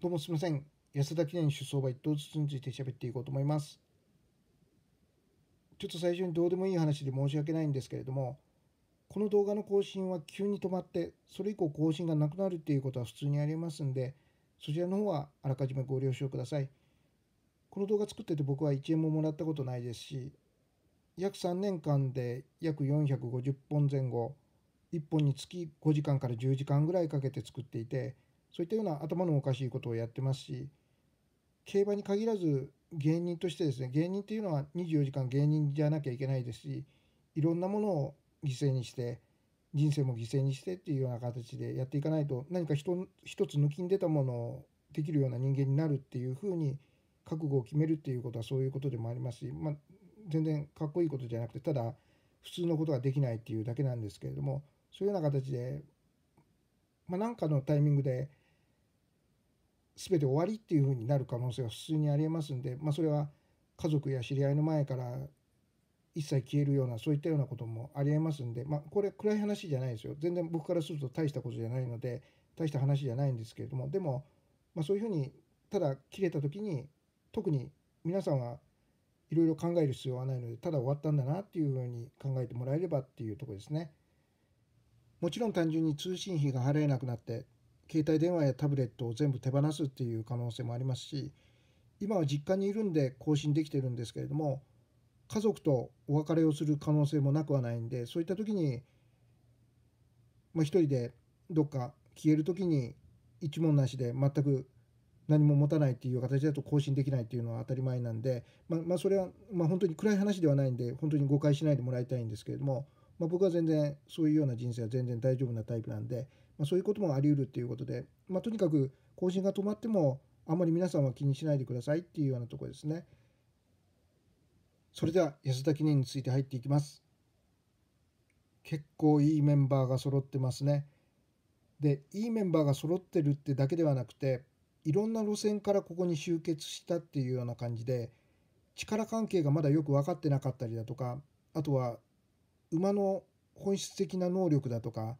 どうもすみません。安田記念出走馬一頭ずつについて喋っていこうと思います。ちょっと最初にどうでもいい話で申し訳ないんですけれども、この動画の更新は急に止まって、それ以降更新がなくなるっていうことは普通にありますんで、そちらの方はあらかじめご了承ください。この動画作ってて僕は1円ももらったことないですし、約3年間で約450本前後、1本につき5時間から10時間ぐらいかけて作っていて、そういったような頭のおかしいことをやってますし競馬に限らず芸人としてですね芸人っていうのは24時間芸人じゃなきゃいけないですしいろんなものを犠牲にして人生も犠牲にしてっていうような形でやっていかないと何か一つ抜きに出たものをできるような人間になるっていうふうに覚悟を決めるっていうことはそういうことでもありますし、まあ、全然かっこいいことじゃなくてただ普通のことができないっていうだけなんですけれどもそういうような形で、まあ、何かのタイミングで全て終わりっていうふうになる可能性は普通にありえますんで、まあ、それは家族や知り合いの前から一切消えるようなそういったようなこともありえますんで、まあ、これ暗い話じゃないですよ全然僕からすると大したことじゃないので大した話じゃないんですけれどもでも、まあ、そういうふうにただ切れた時に特に皆さんはいろいろ考える必要はないのでただ終わったんだなっていうふうに考えてもらえればっていうとこですね。もちろん単純に通信費が払えなくなって携帯電話やタブレットを全部手放すっていう可能性もありますし今は実家にいるんで更新できてるんですけれども家族とお別れをする可能性もなくはないんでそういった時に、まあ、一人でどっか消える時に一問なしで全く何も持たないっていう形だと更新できないっていうのは当たり前なんで、まあ、まあ、それは、まあ、本当に暗い話ではないんで本当に誤解しないでもらいたいんですけれども、ま僕は全然そういうような人生は全然大丈夫なタイプなんでまあ、そういうこともあり得るということで、まあ、とにかく更新が止まってもあんまり皆さんは気にしないでくださいっていうようなところですね。それでは安田記念について入っていきます。結構いいメンバーが揃ってますね。で、いいメンバーが揃ってるってだけではなくて、いろんな路線からここに集結したっていうような感じで、力関係がまだよく分かってなかったりだとか、あとは馬の本質的な能力だとか、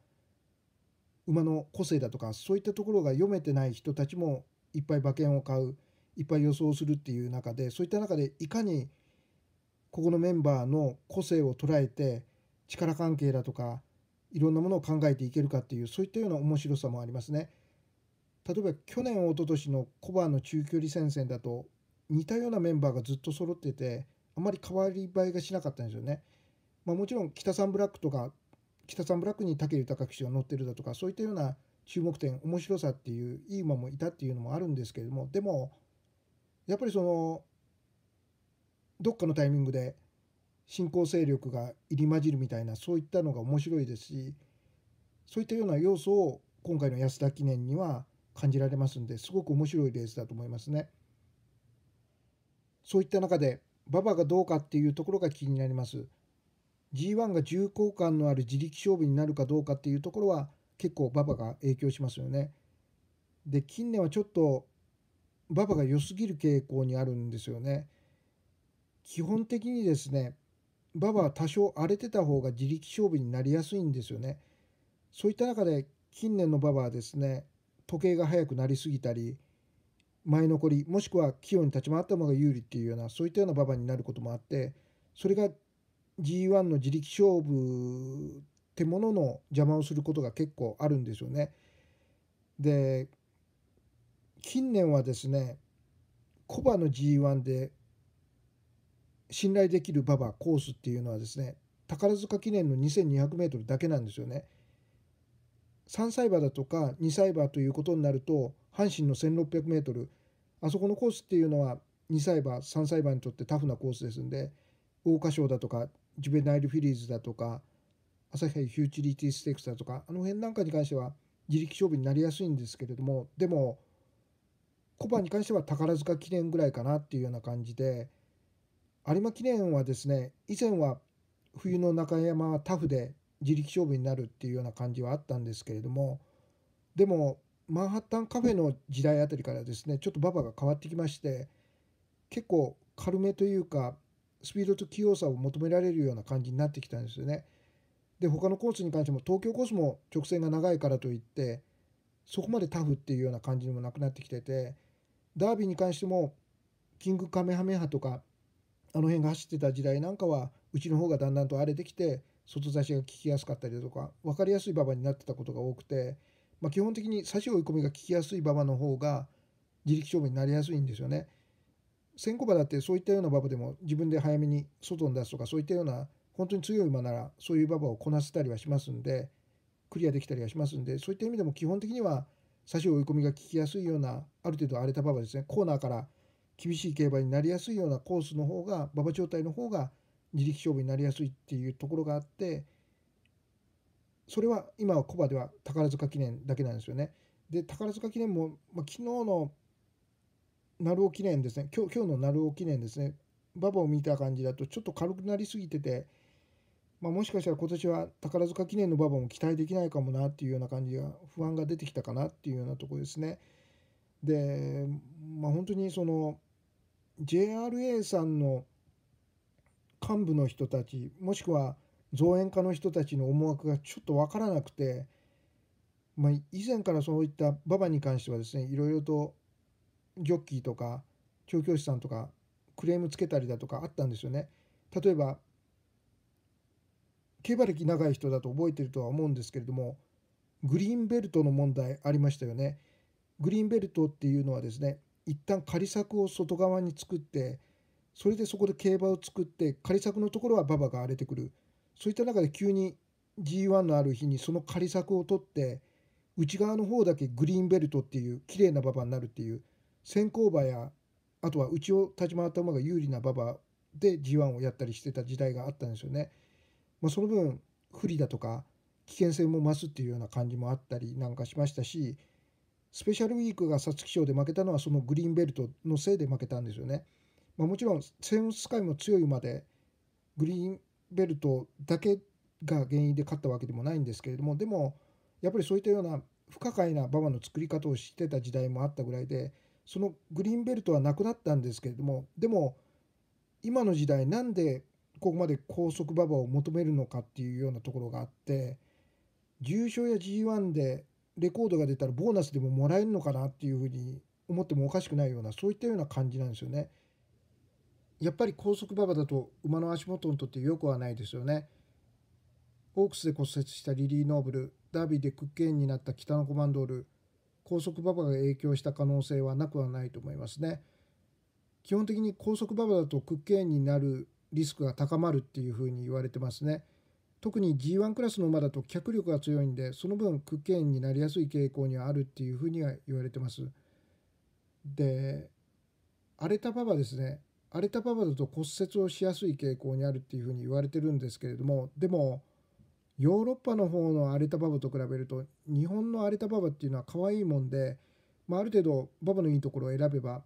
馬の個性だとかそういったところが読めてない人たちもいっぱい馬券を買ういっぱい予想するっていう中でそういった中でいかにここのメンバーの個性を捉えて力関係だとかいろんなものを考えていけるかっていうそういったような面白さもありますね。例えば去年一昨年のコバの中距離戦線だと似たようなメンバーがずっと揃っててあまり変わり映えがしなかったんですよね。まあ、もちろん北サブラックとか北三ックに武豊騎手が乗ってるだとかそういったような注目点面白さっていういい馬もいたっていうのもあるんですけれどもでもやっぱりそのどっかのタイミングで新興勢力が入り混じるみたいなそういったのが面白いですしそういったような要素を今回の安田記念には感じられますんですごく面白いレースだと思いますね。そういった中で馬場がどうかっていうところが気になります。G1 が重厚感のある自力勝負になるかどうかっていうところは結構馬場が影響しますよね。で近年はちょっと馬場が良すぎる傾向にあるんですよね。基本的にですね馬場は多少荒れてた方が自力勝負になりやすいんですよね。そういった中で近年の馬場はですね時計が速くなりすぎたり前残りもしくは器用に立ち回った馬が有利っていうようなそういったような馬場になることもあってそれが G1 の自力勝負ってものの邪魔をすることが結構あるんですよね。で近年はですねコバの G1 で信頼できる馬場コースっていうのはですね宝塚記念の 2200m だけなんですよね。3歳馬だとか2歳馬ということになると阪神の 1600m あそこのコースっていうのは2歳馬3歳馬にとってタフなコースですんで桜花賞だとかジュベナイルフィリーズだとか、朝日杯フューチュリティステークスだとか、あの辺なんかに関しては自力勝負になりやすいんですけれども、でも、コバに関しては宝塚記念ぐらいかなっていうような感じで、有馬記念はですね、以前は冬の中山はタフで自力勝負になるっていうような感じはあったんですけれども、でも、マンハッタンカフェの時代あたりからですね、ちょっと馬場が変わってきまして、結構軽めというか、スピードと器用さを求められるような感じになってきたんですよね。で他のコースに関しても東京コースも直線が長いからといってそこまでタフっていうような感じにもなくなってきててダービーに関してもキングカメハメハとかあの辺が走ってた時代なんかはうちの方がだんだんと荒れてきて外差しが効きやすかったりだとか分かりやすい馬場になってたことが多くて、まあ、基本的に差し追い込みが効きやすい馬場の方が自力勝負になりやすいんですよね。千コバだってそういったような馬場でも自分で早めに外に出すとかそういったような本当に強い馬ならそういう馬場をこなせたりはしますんでクリアできたりはしますんでそういった意味でも基本的には差し追い込みが効きやすいようなある程度荒れた馬場ですねコーナーから厳しい競馬になりやすいようなコースの方が馬場状態の方が自力勝負になりやすいっていうところがあってそれは今はコバでは宝塚記念だけなんですよね。で宝塚記念も、まあ、昨日の鳴尾記念ですね今日今日の鳴尾記念ですね馬場を見た感じだとちょっと軽くなりすぎてて、まあ、もしかしたら今年は宝塚記念の馬場も期待できないかもなっていうような感じが不安が出てきたかなっていうようなとこですね。で、まあ、本当にその JRA さんの幹部の人たちもしくは造園家の人たちの思惑がちょっと分からなくて、まあ、以前からそういった馬場に関してはですねいろいろとギョッキーとか調教師さんとかクレームつけたりだとかあったんですよね。例えば競馬歴長い人だと覚えてるとは思うんですけれどもグリーンベルトの問題ありましたよね。グリーンベルトっていうのはですね一旦仮柵を外側に作ってそれでそこで競馬を作って仮柵のところは馬場が荒れてくるそういった中で急に G1 のある日にその仮柵を取って内側の方だけグリーンベルトっていう綺麗な馬場になるっていう先行馬やあとはうちを立ち回った馬が有利な馬場で G1 をやったりしてた時代があったんですよね。まあ、その分不利だとか危険性も増すっていうような感じもあったりなんかしましたしスペシャルウィークが皐月賞で負けたのはそのグリーンベルトのせいで負けたんですよね。まあ、もちろんセオンスカイも強い馬でグリーンベルトだけが原因で勝ったわけでもないんですけれどもでもやっぱりそういったような不可解な馬場の作り方をしてた時代もあったぐらいでそのグリーンベルトはなくなったんですけれどもでも今の時代なんでここまで高速馬場を求めるのかっていうようなところがあって重賞や G1 でレコードが出たらボーナスでももらえるのかなっていうふうに思ってもおかしくないようなそういったような感じなんですよね。やっぱり高速馬場だと馬の足元にとって良くはないですよね。オークスで骨折したリリー・ノーブルダービーでクッケーンになった北のコマンドール高速馬場が影響した可能性はなくはないと思いますね。基本的に高速馬場だと屈腱になるリスクが高まるっていうふうに言われてますね。特に G1 クラスの馬だと脚力が強いんでその分屈腱になりやすい傾向にはあるっていうふうには言われてます。で荒れた馬場ですね荒れた馬場だと骨折をしやすい傾向にあるっていうふうに言われてるんですけれどもでもヨーロッパの方のアレタババと比べると日本のアレタババっていうのは可愛いもんで、まあ、ある程度ババのいいところを選べば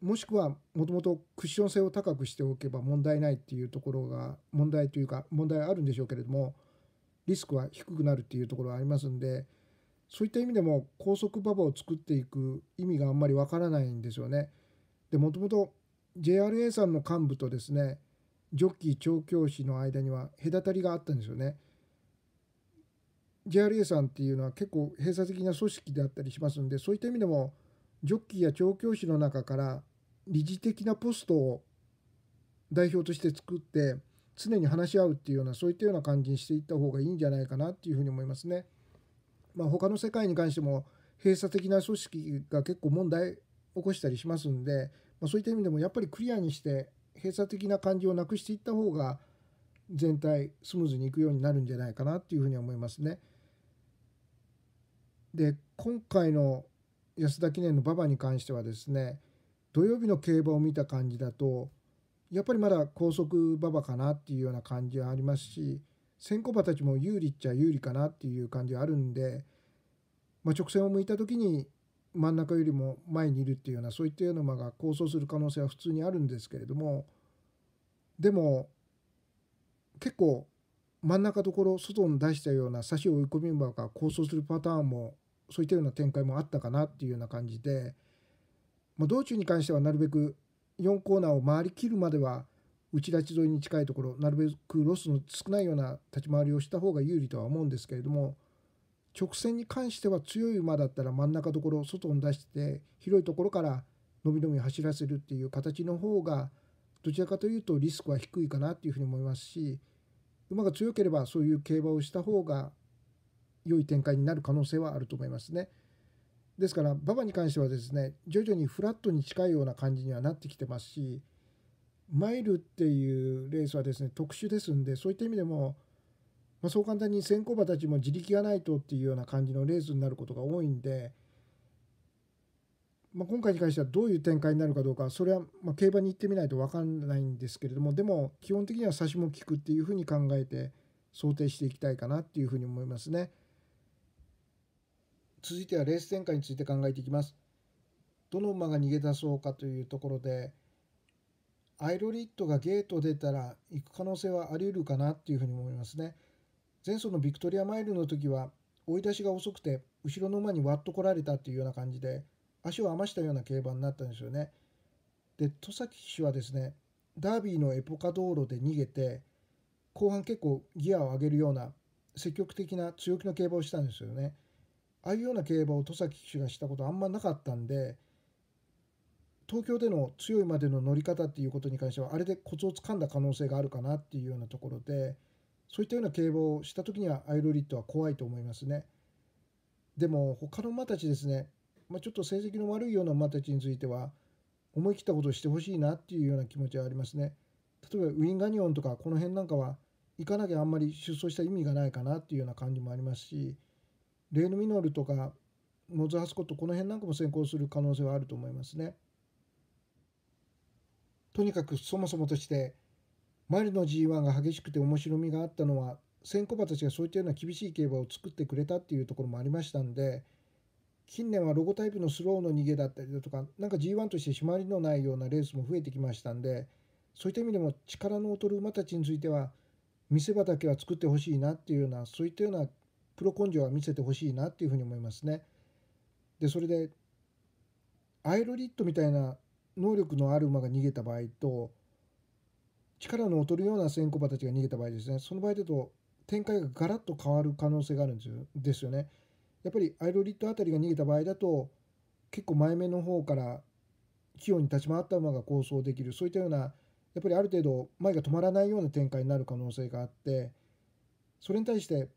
もしくはもともとクッション性を高くしておけば問題ないっていうところが問題というか問題あるんでしょうけれどもリスクは低くなるっていうところはありますんでそういった意味でも高速バ場を作っていく意味があんまりわからないんですよね。でもともと JRA さんの幹部とですねジョッキー調教師の間には隔たりがあったんですよね。JRA さんっていうのは結構閉鎖的な組織であったりしますんでそういった意味でもジョッキーや調教師の中から理事的なポストを代表として作って常に話し合うっていうようなそういったような感じにしていった方がいいんじゃないかなっていうふうに思いますね。まあ、他の世界に関しても閉鎖的な組織が結構問題起こしたりしますんで、まあ、そういった意味でもやっぱりクリアにして閉鎖的な感じをなくしていった方が全体スムーズにいくようになるんじゃないかなっていうふうに思いますね。で今回の安田記念の馬場に関してはですね土曜日の競馬を見た感じだとやっぱりまだ高速馬場かなっていうような感じはありますし先行馬たちも有利っちゃ有利かなっていう感じはあるんで、まあ、直線を向いた時に真ん中よりも前にいるっていうようなそういったような馬が構想する可能性は普通にあるんですけれどもでも結構真ん中ところ外に出したような差し追い込み馬が構想するパターンもそういったような展開もあったかなっていうような感じで、まあ、道中に関してはなるべく4コーナーを回りきるまでは内立ち沿いに近いところなるべくロスの少ないような立ち回りをした方が有利とは思うんですけれども直線に関しては強い馬だったら真ん中ところを外に出して広いところから伸び伸び走らせるっていう形の方がどちらかというとリスクは低いかなっていうふうに思いますし馬が強ければそういう競馬をした方が良い展開になる可能性はあると思いますね。ですから馬場に関してはですね徐々にフラットに近いような感じにはなってきてますしマイルっていうレースはですね特殊ですんでそういった意味でも、まあ、そう簡単に先行馬たちも自力がないとっていうような感じのレースになることが多いんで、まあ、今回に関してはどういう展開になるかどうかそれはま競馬に行ってみないと分かんないんですけれどもでも基本的には差しも効くっていうふうに考えて想定していきたいかなっていうふうに思いますね。続いてはレース展開について考えていきます。どの馬が逃げ出そうかというところで、アイロリットがゲート出たら行く可能性はあり得るかなっていうふうに思いますね。前走のビクトリアマイルの時は追い出しが遅くて後ろの馬に割っと来られたっていうような感じで足を余したような競馬になったんですよね。で戸崎騎手はですねダービーのエポカ道路で逃げて後半結構ギアを上げるような積極的な強気の競馬をしたんですよね。ああいうような競馬を戸崎騎手がしたことあんまなかったんで東京での強いまでの乗り方っていうことに関してはあれでコツをつかんだ可能性があるかなっていうようなところでそういったような競馬をした時にはアイロリッドは怖いと思いますね。でも他の馬たちですね、まあ、ちょっと成績の悪いような馬たちについては思い切ったことをしてほしいなっていうような気持ちはありますね。例えばウィンガニオンとかこの辺なんかは行かなきゃあんまり出走した意味がないかなっていうような感じもありますしレーヌミノールとかモズハスコットこの辺なんかも先行する可能性はあると思いますね。とにかくそもそもとしてマイの G1 が激しくて面白みがあったのは先行馬たちがそういったような厳しい競馬を作ってくれたっていうところもありましたんで近年はロゴタイプのスローの逃げだったりだとかなんか G1 として締まりのないようなレースも増えてきましたんでそういった意味でも力の劣る馬たちについては見せ場だけは作ってほしいなっていうようなそういったようなプロ根性は見せてほしいなっていうふうに思いますね。でそれでアイロリットみたいな能力のある馬が逃げた場合と力の劣るような先行馬たちが逃げた場合ですねその場合だと展開がガラッと変わる可能性があるんですよですよね。やっぱりアイロリットあたりが逃げた場合だと結構前目の方から器用に立ち回った馬が構想できるそういったようなやっぱりある程度前が止まらないような展開になる可能性があってそれに対して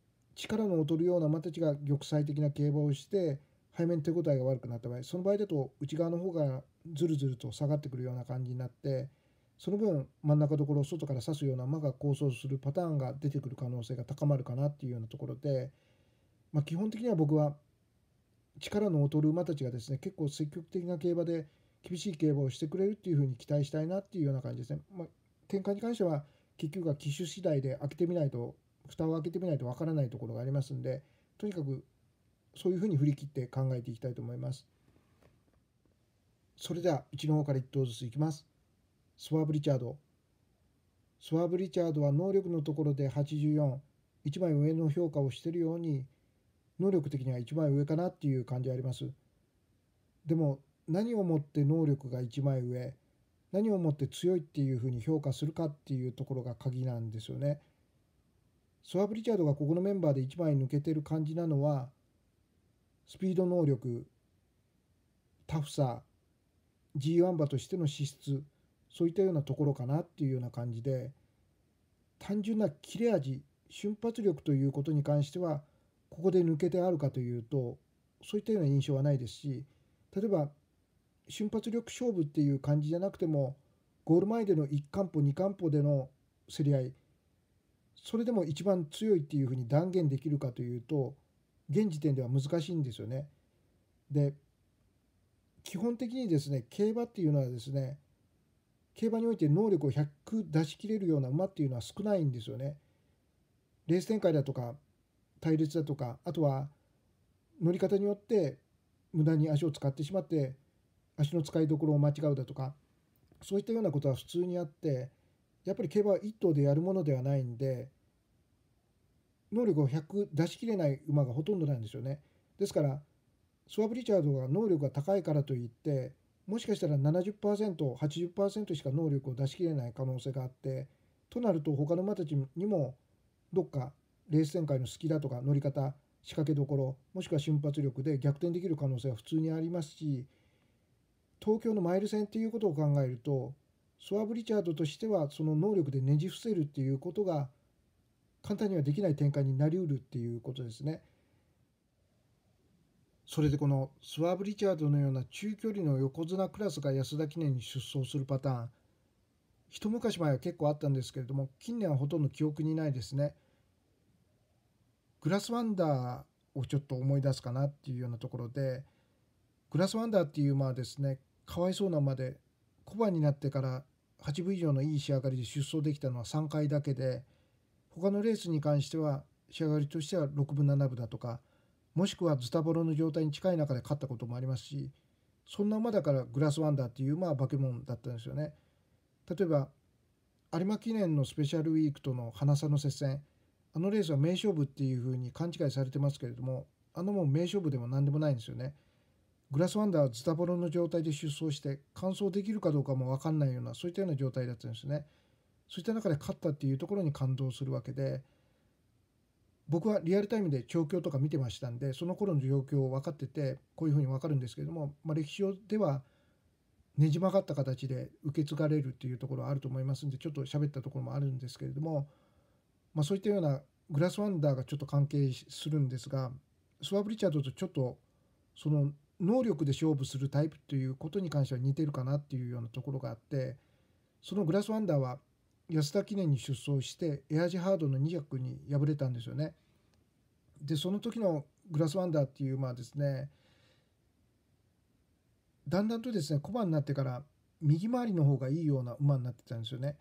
力の劣るような馬たちが玉砕的な競馬をして背面手応えが悪くなった場合その場合だと内側の方がずるずると下がってくるような感じになってその分真ん中どころを外から刺すような馬が構想するパターンが出てくる可能性が高まるかなっていうようなところで、まあ、基本的には僕は力の劣る馬たちがですね結構積極的な競馬で厳しい競馬をしてくれるっていうふうに期待したいなっていうような感じですね。まあ、展開に関しては結局は機種次第で開けてみないと蓋を開けてみないとわからないところがありますんでとにかくそういうふうに振り切って考えていきたいと思います。それではうちの方から1頭ずついきます。スワーブ・リチャードスワーブ・リチャードは能力のところで841枚上の評価をしているように能力的には1枚上かなっていう感じあります。でも何をもって能力が1枚上何をもって強いっていうふうに評価するかっていうところが鍵なんですよね。ソアブ・リチャードがここのメンバーで一枚抜けてる感じなのはスピード能力タフさ G1 馬としての資質そういったようなところかなっていうような感じで単純な切れ味瞬発力ということに関してはここで抜けてあるかというとそういったような印象はないですし例えば瞬発力勝負っていう感じじゃなくてもゴール前での1ンポ、2カンポでの競り合いそれでも一番強いっていうふうに断言できるかというと現時点では難しいんですよね。で基本的にですね競馬っていうのはですね競馬において能力を100出し切れるような馬っていうのは少ないんですよね。レース展開だとか隊列だとかあとは乗り方によって無駄に足を使ってしまって足の使いどころを間違うだとかそういったようなことは普通にあってやっぱり競馬は1頭でやるものではないんで能力を100出しきれない馬がほとんどなんですよね。ですからスワブ・リチャードが能力が高いからといってもしかしたら 70%80% しか能力を出しきれない可能性があってとなると他の馬たちにもどっかレース展開の隙だとか乗り方仕掛けどころもしくは瞬発力で逆転できる可能性は普通にありますし東京のマイル戦っていうことを考えるとソアブ・リチャードとしてはその能力でねじ伏せるっていうことが簡単にはできない展開になりうるっていうことですね。それでこのスワーブ・リチャードのような中距離の横綱クラスが安田記念に出走するパターン一昔前は結構あったんですけれども近年はほとんど記憶にないですね。グラスワンダーをちょっと思い出すかなっていうようなところでグラスワンダーっていう馬はですねかわいそうな馬で小判になってから8分以上のいい仕上がりで出走できたのは3回だけで他のレースに関しては仕上がりとしては6分7分だとかもしくはズタボロの状態に近い中で勝ったこともありますしそんな馬だからグラスワンダーっていうまあ化け物だったんですよね。例えば有馬記念のスペシャルウィークとの花咲の接戦あのレースは名勝負っていうふうに勘違いされてますけれどもあのもう名勝負でも何でもないんですよね。グラスワンダーはズタボロの状態で出走して完走できるかどうかも分かんないようなそういったような状態だったんですね。そういった中で勝ったっていうところに感動するわけで僕はリアルタイムで調教とか見てましたんでその頃の状況を分かっててこういうふうに分かるんですけども、まあ、歴史上ではねじ曲がった形で受け継がれるっていうところはあると思いますんでちょっと喋ったところもあるんですけれども、まあ、そういったようなグラスワンダーがちょっと関係するんですがスワブ・リチャードとちょっとその能力で勝負するタイプということに関しては似てるかなっていうようなところがあってそのグラスワンダーは安田記念に出走してエアジハードの2 0 0に敗れたんですよね。でその時のグラスワンダーっていうまあですねだんだんとですね小判になってから右回りの方がいいような馬になってたんですよね。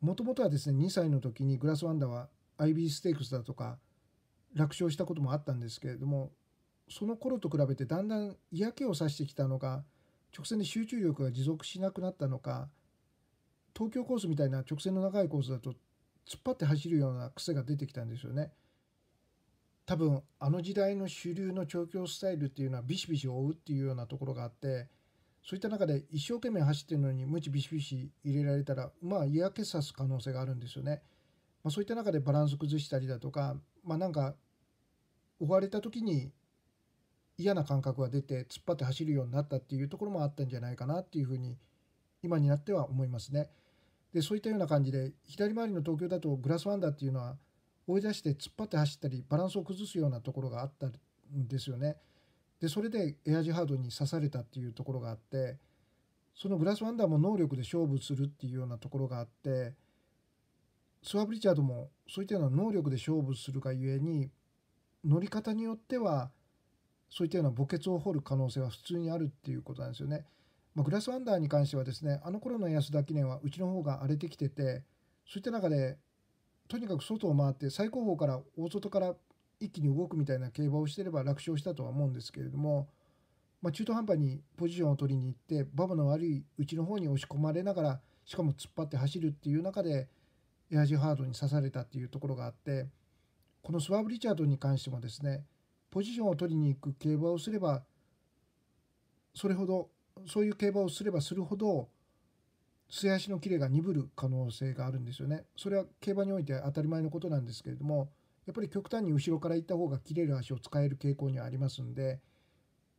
もともとはですね2歳の時にグラスワンダーはアイビーステークスだとか楽勝したこともあったんですけれどもその頃と比べてだんだん嫌気をさしてきたのか直線で集中力が持続しなくなったのか東京コースみたいな直線の長いコースだと突っ張って走るような癖が出てきたんですよね。多分あの時代の主流の調教スタイルっていうのはビシビシ追うっていうようなところがあってそういった中で一生懸命走ってるのに無知ビシビシ入れられたらまあ嫌気さす可能性があるんですよね。まあ、そういった中でバランス崩したりだとかまあなんか追われた時に嫌な感覚が出て突っ張って走るようになったっていうところもあったんじゃないかなっていうふうに今になっては思いますね。でそういったような感じで左回りの東京だとグラスワンダーっていうのは追い出して突っ張って走ったりバランスを崩すようなところがあったんですよね。でそれでエアジハードに刺されたっていうところがあってそのグラスワンダーも能力で勝負するっていうようなところがあってスワブ・リチャードもそういったような能力で勝負するがゆえに乗り方によってはそういったような墓穴を掘る可能性は普通にあるっていうことなんですよね。まあ、グラスワンダーに関してはですねあの頃の安田記念はうちの方が荒れてきててそういった中でとにかく外を回って最高峰から大外から一気に動くみたいな競馬をしてれば楽勝したとは思うんですけれども、まあ、中途半端にポジションを取りに行って馬場の悪いうちの方に押し込まれながらしかも突っ張って走るっていう中でエアジハードに刺されたっていうところがあってこのスワーブ・リチャードに関してもですねポジションを取りに行く競馬をすればそれほどそういう競馬をすればするほど素足のキレが鈍る可能性があるんですよね。それは競馬において当たり前のことなんですけれどもやっぱり極端に後ろから行った方が切れる足を使える傾向にはありますんで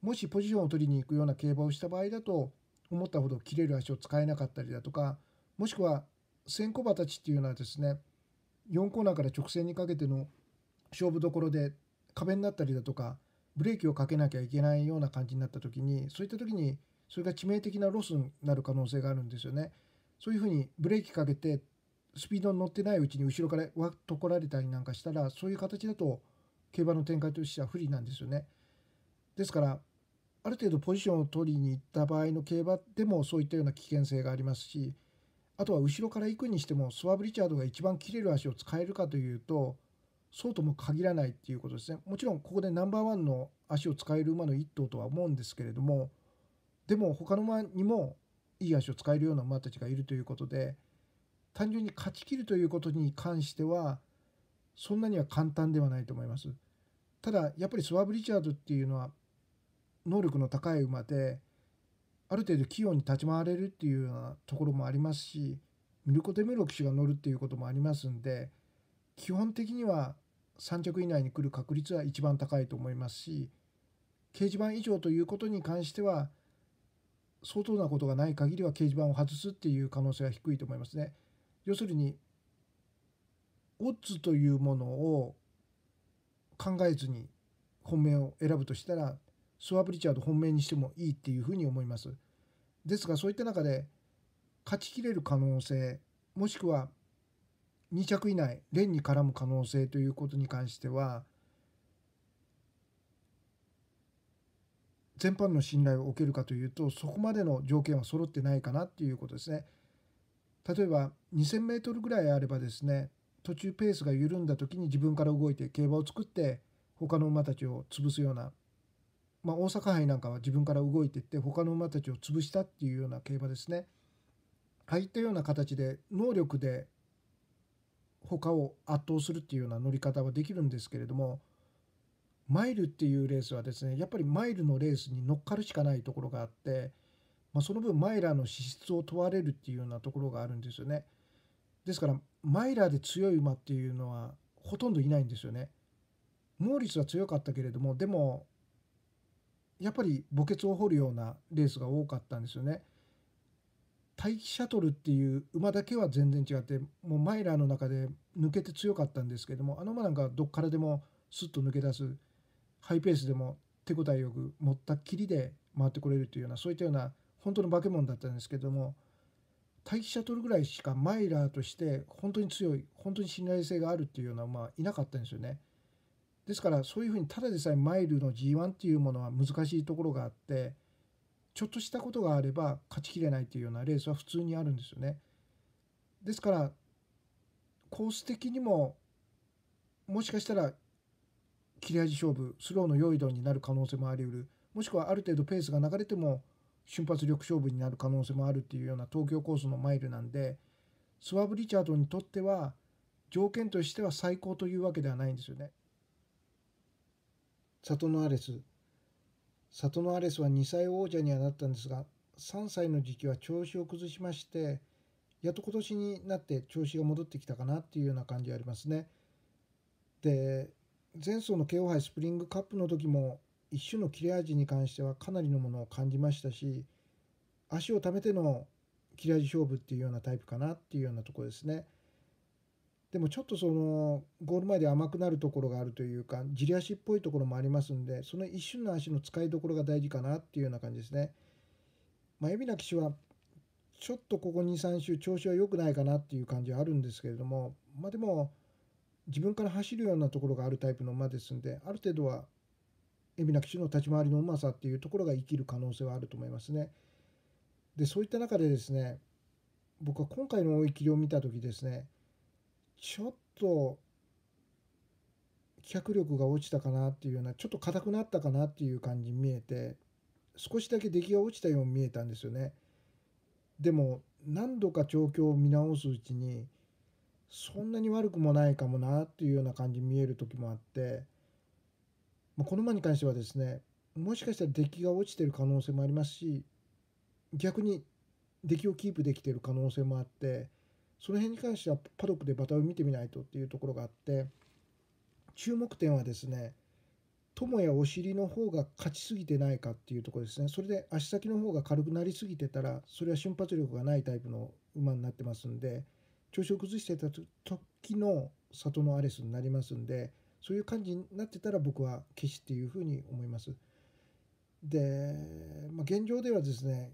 もしポジションを取りに行くような競馬をした場合だと思ったほど切れる足を使えなかったりだとかもしくは先行馬たちっていうのはですね4コーナーから直線にかけての勝負どころで壁になったりだとかブレーキをかけなきゃいけないような感じになった時にそういった時にそれが致命的なロスになる可能性があるんですよね。そういうふうにブレーキかけてスピードに乗ってないうちに後ろからわっと来られたりなんかしたらそういう形だと競馬の展開としては不利なんですよね。ですからある程度ポジションを取りに行った場合の競馬でもそういったような危険性がありますしあとは後ろから行くにしてもスワブ・リチャードが一番切れる足を使えるかというとそうとも限らないっていうことですね。もちろんここでナンバーワンの足を使える馬の1頭とは思うんですけれどもでも他の馬にもいい足を使えるような馬たちがいるということで単純に勝ちきるということに関してはそんなには簡単ではないと思います。ただやっぱりスワブ・リチャードっていうのは能力の高い馬である程度器用に立ち回れるっていうようなところもありますしミルコ・デメロ騎氏が乗るっていうこともありますんで基本的には3着以内に来る確率は一番高いと思いますし掲示板以上ということに関しては相当なことがない限りは掲示板を外すっていう可能性は低いと思いますね。要するにオッズというものを考えずに本命を選ぶとしたらスワブリチャード本命にしてもいいっていうふうに思います。ですがそういった中で勝ちきれる可能性もしくは2着以内連に絡む可能性ということに関しては全般の信頼を受けるかというとそこまでの条件は揃ってないかなっていうことですね。例えば 2000m ぐらいあればですね途中ペースが緩んだ時に自分から動いて競馬を作って他の馬たちを潰すような、まあ、大阪杯なんかは自分から動いていって他の馬たちを潰したっていうような競馬ですね。入ったような形で能力で他を圧倒するっていうような乗り方はできるんですけれどもマイルっていうレースはですねやっぱりマイルのレースに乗っかるしかないところがあって、まあ、その分マイラーの資質を問われるっていうようなところがあるんですよねですからマイラーで強い馬っていうのはほとんどいないんですよねモーリスは強かったけれどもでもやっぱり墓穴を掘るようなレースが多かったんですよね。待機シャトルっていう馬だけは全然違ってもうマイラーの中で抜けて強かったんですけどもあの馬なんかどっからでもスッと抜け出すハイペースでも手応えよく持ったきりで回ってこれるというようなそういったような本当の化け物だったんですけども待機シャトルぐらいしかマイラーとして本当に強い本当に信頼性があるっていうような馬はいなかったんですよね。ですからそういうふうにただでさえマイルの G1 っていうものは難しいところがあって。ちょっとしたことがあれば勝ちきれないというようなレースは普通にあるんですよね。ですからコース的にももしかしたら切れ味勝負スローの良い度になる可能性もありうるもしくはある程度ペースが流れても瞬発力勝負になる可能性もあるっていうような東京コースのマイルなんでスワブ・リチャードにとっては条件としては最高というわけではないんですよね。里のアレス里のアレスは2歳王者にはなったんですが3歳の時期は調子を崩しましてやっと今年になって調子が戻ってきたかなっていうような感じがありますね。で前走の KO 杯スプリングカップの時も一種の切れ味に関してはかなりのものを感じましたし足をためての切れ味勝負っていうようなタイプかなっていうようなとこですね。でもちょっとそのゴール前で甘くなるところがあるというかじり足っぽいところもありますんでその一瞬の足の使いどころが大事かなっていうような感じですね。まあ、海老名騎手はちょっとここ23週調子は良くないかなっていう感じはあるんですけれどもまあでも自分から走るようなところがあるタイプの馬ですんである程度は海老名騎手の立ち回りのうまさっていうところが生きる可能性はあると思いますね。でそういった中でですね僕は今回の追い切りを見た時ですねちょっと脚力が落ちたかなっていうようなちょっと硬くなったかなっていう感じに見えて少しだけ出来が落ちたように見えたんですよね。でも何度か調教を見直すうちにそんなに悪くもないかもなっていうような感じに見える時もあってこの馬に関してはですねもしかしたら出来が落ちてる可能性もありますし逆に出来をキープできてる可能性もあってその辺に関してはパドックでバタを見てみないとっていうところがあって注目点はですね友やお尻の方が勝ちすぎてないかっていうところですねそれで足先の方が軽くなりすぎてたらそれは瞬発力がないタイプの馬になってますんで調子を崩してた時の里のアレスになりますんでそういう感じになってたら僕は消しっていうふうに思います。で、まあ、現状ではですね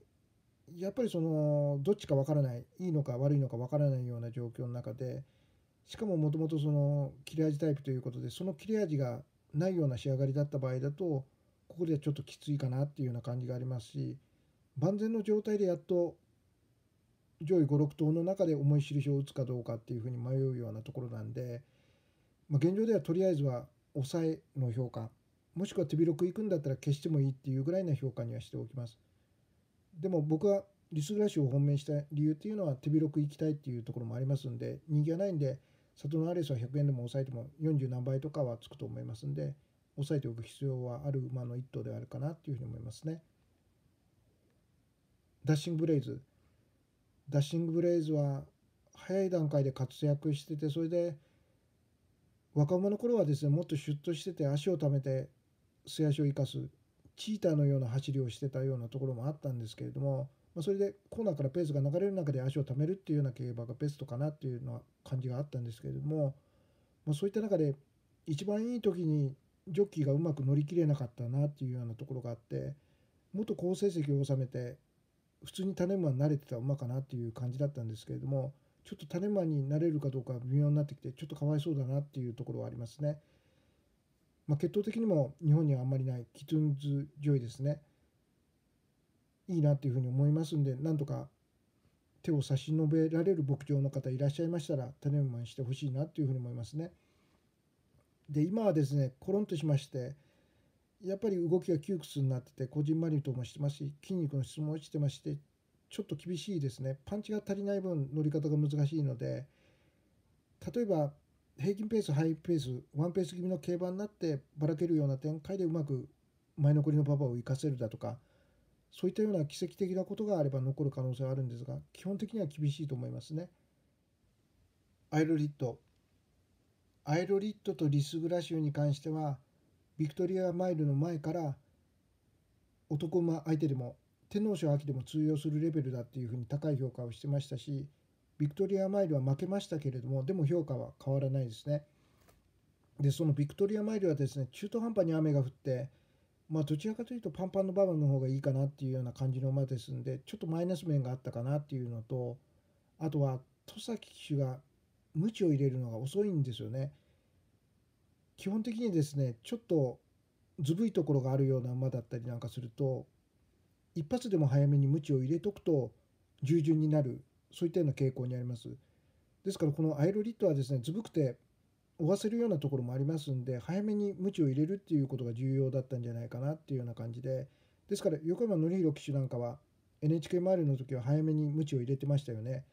やっぱりそのどっちかわからないいいのか悪いのかわからないような状況の中でしかももともとその切れ味タイプということでその切れ味がないような仕上がりだった場合だとここではちょっときついかなっていうような感じがありますし万全の状態でやっと上位56頭の中で重い印を打つかどうかっていうふうに迷うようなところなんで、まあ、現状ではとりあえずは抑えの評価もしくは手広くいくんだったら消してもいいっていうぐらいな評価にはしておきます。でも僕はリス暮らしを本命した理由っていうのは手広く行きたいっていうところもありますんで人気がないんで里のアレスは100円でも抑えても40何倍とかはつくと思いますんで抑えておく必要はある馬の一頭ではあるかなっていうふうに思いますね。ダッシングブレイズダッシングブレイズは早い段階で活躍しててそれで若者の頃はですねもっとシュッとしてて足をためて素足を生かすチーターのような走りをしてたようなところもあったんですけれども、まあ、それでコーナーからペースが流れる中で足をためるっていうような競馬がベストかなっていうのは感じがあったんですけれども、まあ、そういった中で一番いい時にジョッキーがうまく乗り切れなかったなっていうようなところがあってもっと好成績を収めて普通に種馬に慣れてた馬かなっていう感じだったんですけれどもちょっと種馬になれるかどうか微妙になってきてちょっとかわいそうだなっていうところはありますね。まあ、血統的にも日本にはあんまりないキトゥンズジョイですねいいなというふうに思いますんでなんとか手を差し伸べられる牧場の方いらっしゃいましたら種馬にしてほしいなというふうに思いますね。で今はですねコロンとしましてやっぱり動きが窮屈になっててこじんまりともしてますし筋肉の質も落ちてましてちょっと厳しいですねパンチが足りない分乗り方が難しいので例えば平均ペースハイペースワンペース気味の競馬になってばらけるような展開でうまく前残りのパパを生かせるだとかそういったような奇跡的なことがあれば残る可能性はあるんですが基本的には厳しいと思いますね。アイロリットアイロリットとリスグラシュに関してはビクトリアマイルの前から男馬相手でも天皇賞秋でも通用するレベルだっていうふうに高い評価をしてましたしビクトリアマイルは負けましたけれども、でも評価は変わらないですね。で、そのビクトリアマイルはですね、中途半端に雨が降って、まあ、どちらかというとパンパンの馬場の方がいいかなっていうような感じの馬ですんで、ちょっとマイナス面があったかなっていうのと、あとは戸崎騎手が無知を入れるのが遅いんですよね。基本的にですね、ちょっとずぶいところがあるような馬だったりなんかすると、一発でも早めに無知を入れとくと従順になるそういったような傾向にあります。ですからこのアイロリットはですねずぶくて負わせるようなところもありますんで早めに鞭を入れるっていうことが重要だったんじゃないかなっていうような感じでですから横山典弘騎手なんかは NHK 周りの時は早めに鞭を入れてましたよね。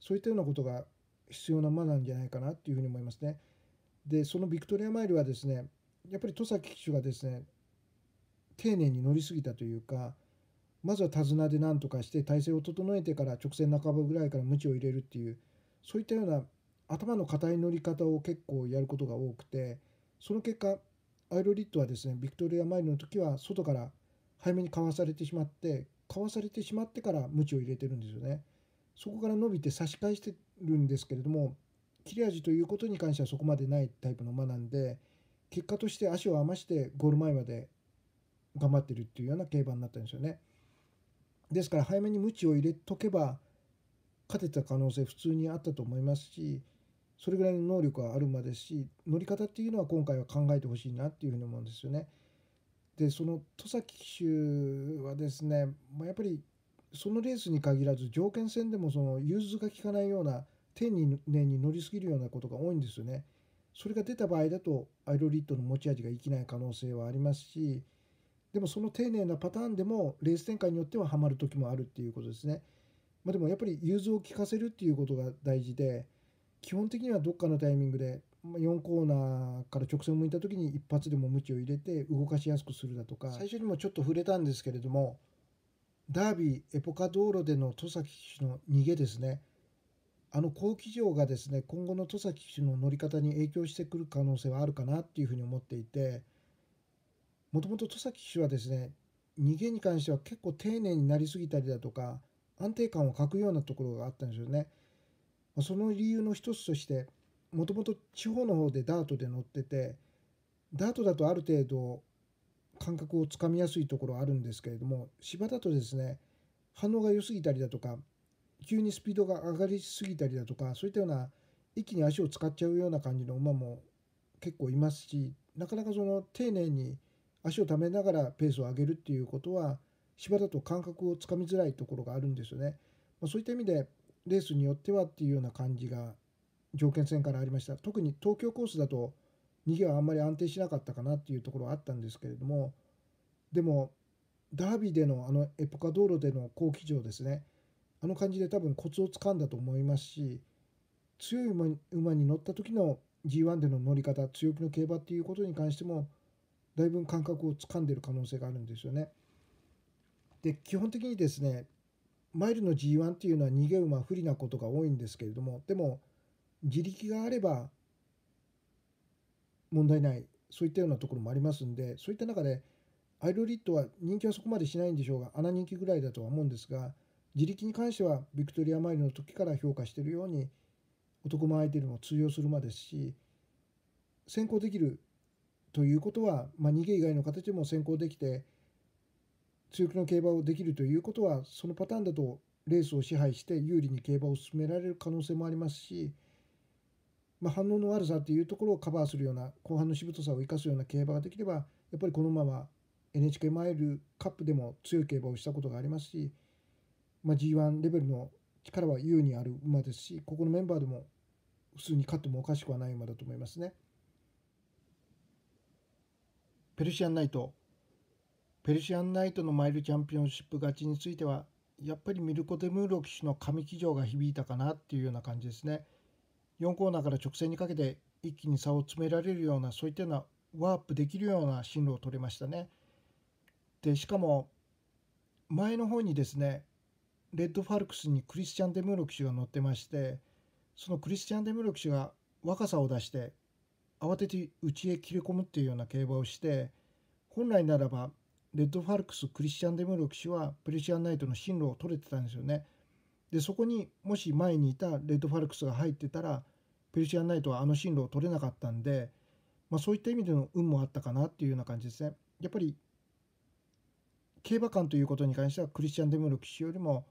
そういったようなことが必要な間なんじゃないかなっていうふうに思いますね。でそのビクトリアマイルはですねやっぱり戸崎騎手がですね丁寧に乗りすぎたというかまずは手綱で何とかして体勢を整えてから直線半ばぐらいから鞭を入れるっていうそういったような頭の硬い乗り方を結構やることが多くてその結果アイロリットはですねビクトリア・マイルの時は外から早めにかわされてしまってかわされてしまってから鞭を入れてるんですよね。そこから伸びて差し返してるんですけれども切れ味ということに関してはそこまでないタイプの馬なんで結果として足を余してゴール前まで頑張ってるっていうような競馬になったんですよね。ですから早めに鞭を入れとけば勝てた可能性普通にあったと思いますしそれぐらいの能力はあるまですし乗り方っていうのは今回は考えてほしいなっていうふうに思うんですよね。でその戸崎騎手はですね、まあ、やっぱりそのレースに限らず条件戦でもその融通が利かないような丁寧に乗りすぎるようなことが多いんですよね。それが出た場合だとアイロリッドの持ち味が生きない可能性はありますしでもその丁寧なパターンでもレース展開によってはハマる時もあるっていうことですね。まあ、でもやっぱり融通を利かせるっていうことが大事で基本的にはどっかのタイミングで4コーナーから直線を向いた時に一発でも鞭を入れて動かしやすくするだとか最初にもちょっと触れたんですけれどもダービーエポカ道路での戸崎騎手の逃げですねあの好騎乗がですね今後の戸崎騎手の乗り方に影響してくる可能性はあるかなっていうふうに思っていて。もともと戸崎騎手はですね逃げに関しては結構丁寧になりすぎたりだとか安定感を欠くようなところがあったんですよね。その理由の一つとしてもともと地方の方でダートで乗っててダートだとある程度感覚をつかみやすいところあるんですけれども芝だとですね反応が良すぎたりだとか急にスピードが上がりすぎたりだとかそういったような一気に足を使っちゃうような感じの馬も結構いますしなかなかその丁寧に足をためながらペースを上げるっていうことは芝だと感覚をつかみづらいところがあるんですよね。まあ、そういった意味でレースによってはっていうような感じが条件戦からありました。特に東京コースだと逃げはあんまり安定しなかったかなっていうところはあったんですけれどもでもダービーでのあのエポカ道路での好騎乗ですねあの感じで多分コツをつかんだと思いますし強い馬に乗った時の G1 での乗り方強気の競馬っていうことに関してもだいぶ感覚をつかんでる可能性があるんですよね。で基本的にですねマイルの G1 っていうのは逃げ馬不利なことが多いんですけれどもでも自力があれば問題ないそういったようなところもありますんでそういった中でアイロリッドは人気はそこまでしないんでしょうが穴人気ぐらいだとは思うんですが自力に関してはビクトリア・マイルの時から評価しているように男前アイテルも通用する馬ですし先行できるということは、まあ、逃げ以外の形でも先行できて強気の競馬をできるということはそのパターンだとレースを支配して有利に競馬を進められる可能性もありますし、まあ、反応の悪さっていうところをカバーするような後半のしぶとさを生かすような競馬ができればやっぱりこのまま NHK マイルカップでも強い競馬をしたことがありますし、まあ、G1 レベルの力は優にある馬ですしここのメンバーでも普通に勝ってもおかしくはない馬だと思いますね。ペルシアンナイトペルシアンナイトのマイルチャンピオンシップ勝ちについてはやっぱりミルコ・デ・ムーロ騎手の上騎乗が響いたかなっていうような感じですね4コーナーから直線にかけて一気に差を詰められるようなそういったようなワープできるような進路を取れましたねでしかも前の方にですねレッドファルクスにクリスチャン・デ・ムーロ騎手が乗ってましてそのクリスチャン・デ・ムーロ騎手が若さを出して慌てて家へ切れ込むっていうような競馬をして本来ならばレッドファルクスクリスチャン・デムロク氏はプレシアンナイトの進路を取れてたんですよね。でそこにもし前にいたレッドファルクスが入ってたらペルシアンナイトはあの進路を取れなかったんで、まあ、そういった意味での運もあったかなっていうような感じですね。やっぱり競馬館ということに関してはクリスチャン・デムロク氏よりも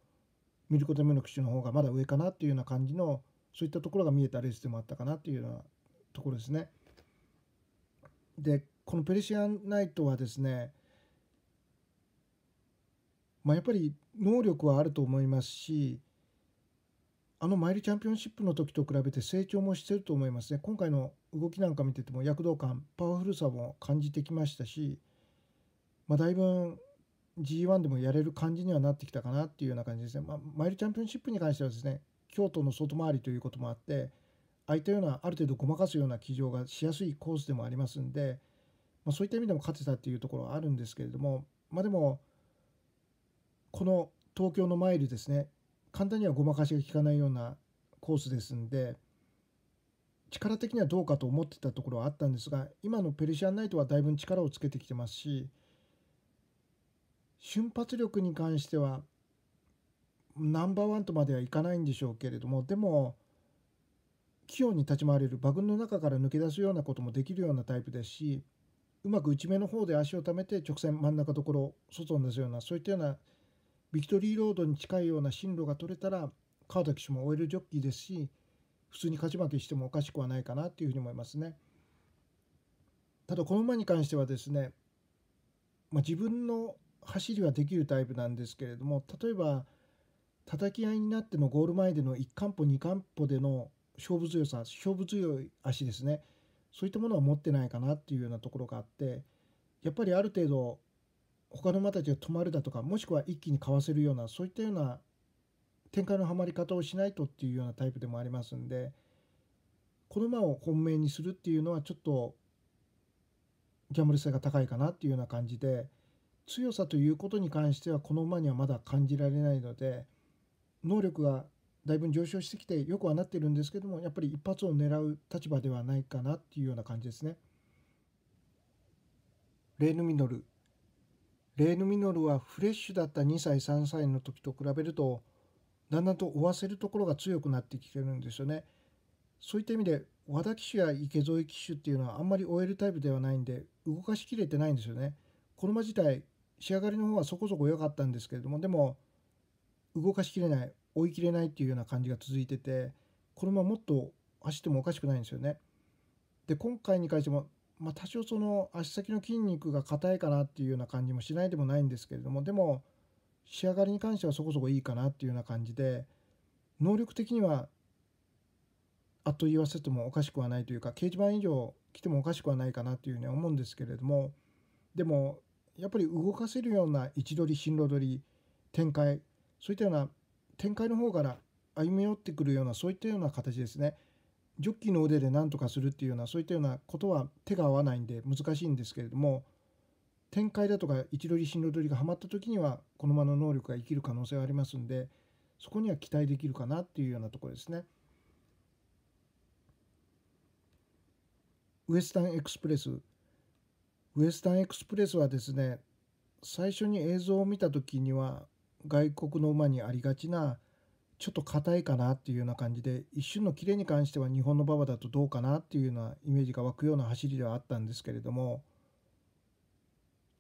ミルコ・デムロク氏の方がまだ上かなっていうような感じのそういったところが見えたレースでもあったかなっていうようなところですね。でこのペルシアンナイトはですね、まあ、やっぱり能力はあると思いますしあのマイルチャンピオンシップの時と比べて成長もしてると思いますね今回の動きなんか見てても躍動感パワフルさも感じてきましたし、まあ、だいぶ G1 でもやれる感じにはなってきたかなっていうような感じですね、まあ、マイルチャンピオンシップに関してはですね京都の外回りということもあってああいったようなある程度ごまかすような騎乗がしやすいコースでもありますんで、まあ、そういった意味でも勝てたっていうところはあるんですけれども、まあ、でもこの東京のマイルですね簡単にはごまかしが効かないようなコースですんで力的にはどうかと思ってたところはあったんですが今のペルシアンナイトはだいぶ力をつけてきてますし瞬発力に関してはナンバーワンとまではいかないんでしょうけれどもでも器用に立ち回れる馬群の中から抜け出すようなこともできるようなタイプですしうまく内目の方で足をためて直線真ん中ところ外に出すようなそういったようなビクトリーロードに近いような進路が取れたら川崎氏も終えるジョッキーですし普通に勝ち負けしてもおかしくはないかなというふうに思いますね。ただこの馬に関してはですね、まあ、自分の走りはできるタイプなんですけれども例えば叩き合いになってのゴール前での1カンポ2カンポでの勝負強さ勝負強い足ですねそういったものは持ってないかなっていうようなところがあってやっぱりある程度他の馬たちが止まるだとかもしくは一気にかわせるようなそういったような展開のはまり方をしないとっていうようなタイプでもありますんでこの馬を本命にするっていうのはちょっとギャンブル性が高いかなっていうような感じで強さということに関してはこの馬にはまだ感じられないので能力がだいぶ上昇してきてよくはなってるんですけどもやっぱり一発を狙う立場ではないかなっていうような感じですね。レーヌミノルレーヌミノルはフレッシュだった2歳3歳の時と比べるとだんだんと追わせるところが強くなってきてるんですよね。そういった意味で和田騎手や池添騎手っていうのはあんまり終えるタイプではないんで動かしきれてないんですよね。この馬自体仕上がりの方はそこそこ良かったんですけれどもでも動かしきれない追い切れないっていうような感じが続いててこのままもっと走ってもおかしくないんですよね。で今回に関しても、まあ、多少その足先の筋肉が硬いかなっていうような感じもしないでもないんですけれどもでも仕上がりに関してはそこそこいいかなっていうような感じで能力的にはあっと言わせてもおかしくはないというか掲示板以上来てもおかしくはないかなっていうふうには思うんですけれどもでもやっぱり動かせるような位置取り進路取り展開そういったような展開の方から歩み寄ってくるようなそういったような形ですねジョッキーの腕で何とかするっていうようなそういったようなことは手が合わないんで難しいんですけれども展開だとか一度り進路取りがはまった時にはこの馬の能力が生きる可能性はありますんでそこには期待できるかなっていうようなところですね。ウエスタンエクスプレスウエスタンエクスプレスはですね最初に映像を見た時には外国の馬にありがちなちょっと硬いかなっていうような感じで一瞬のキレに関しては日本の馬場だとどうかなっていうようなイメージが湧くような走りではあったんですけれども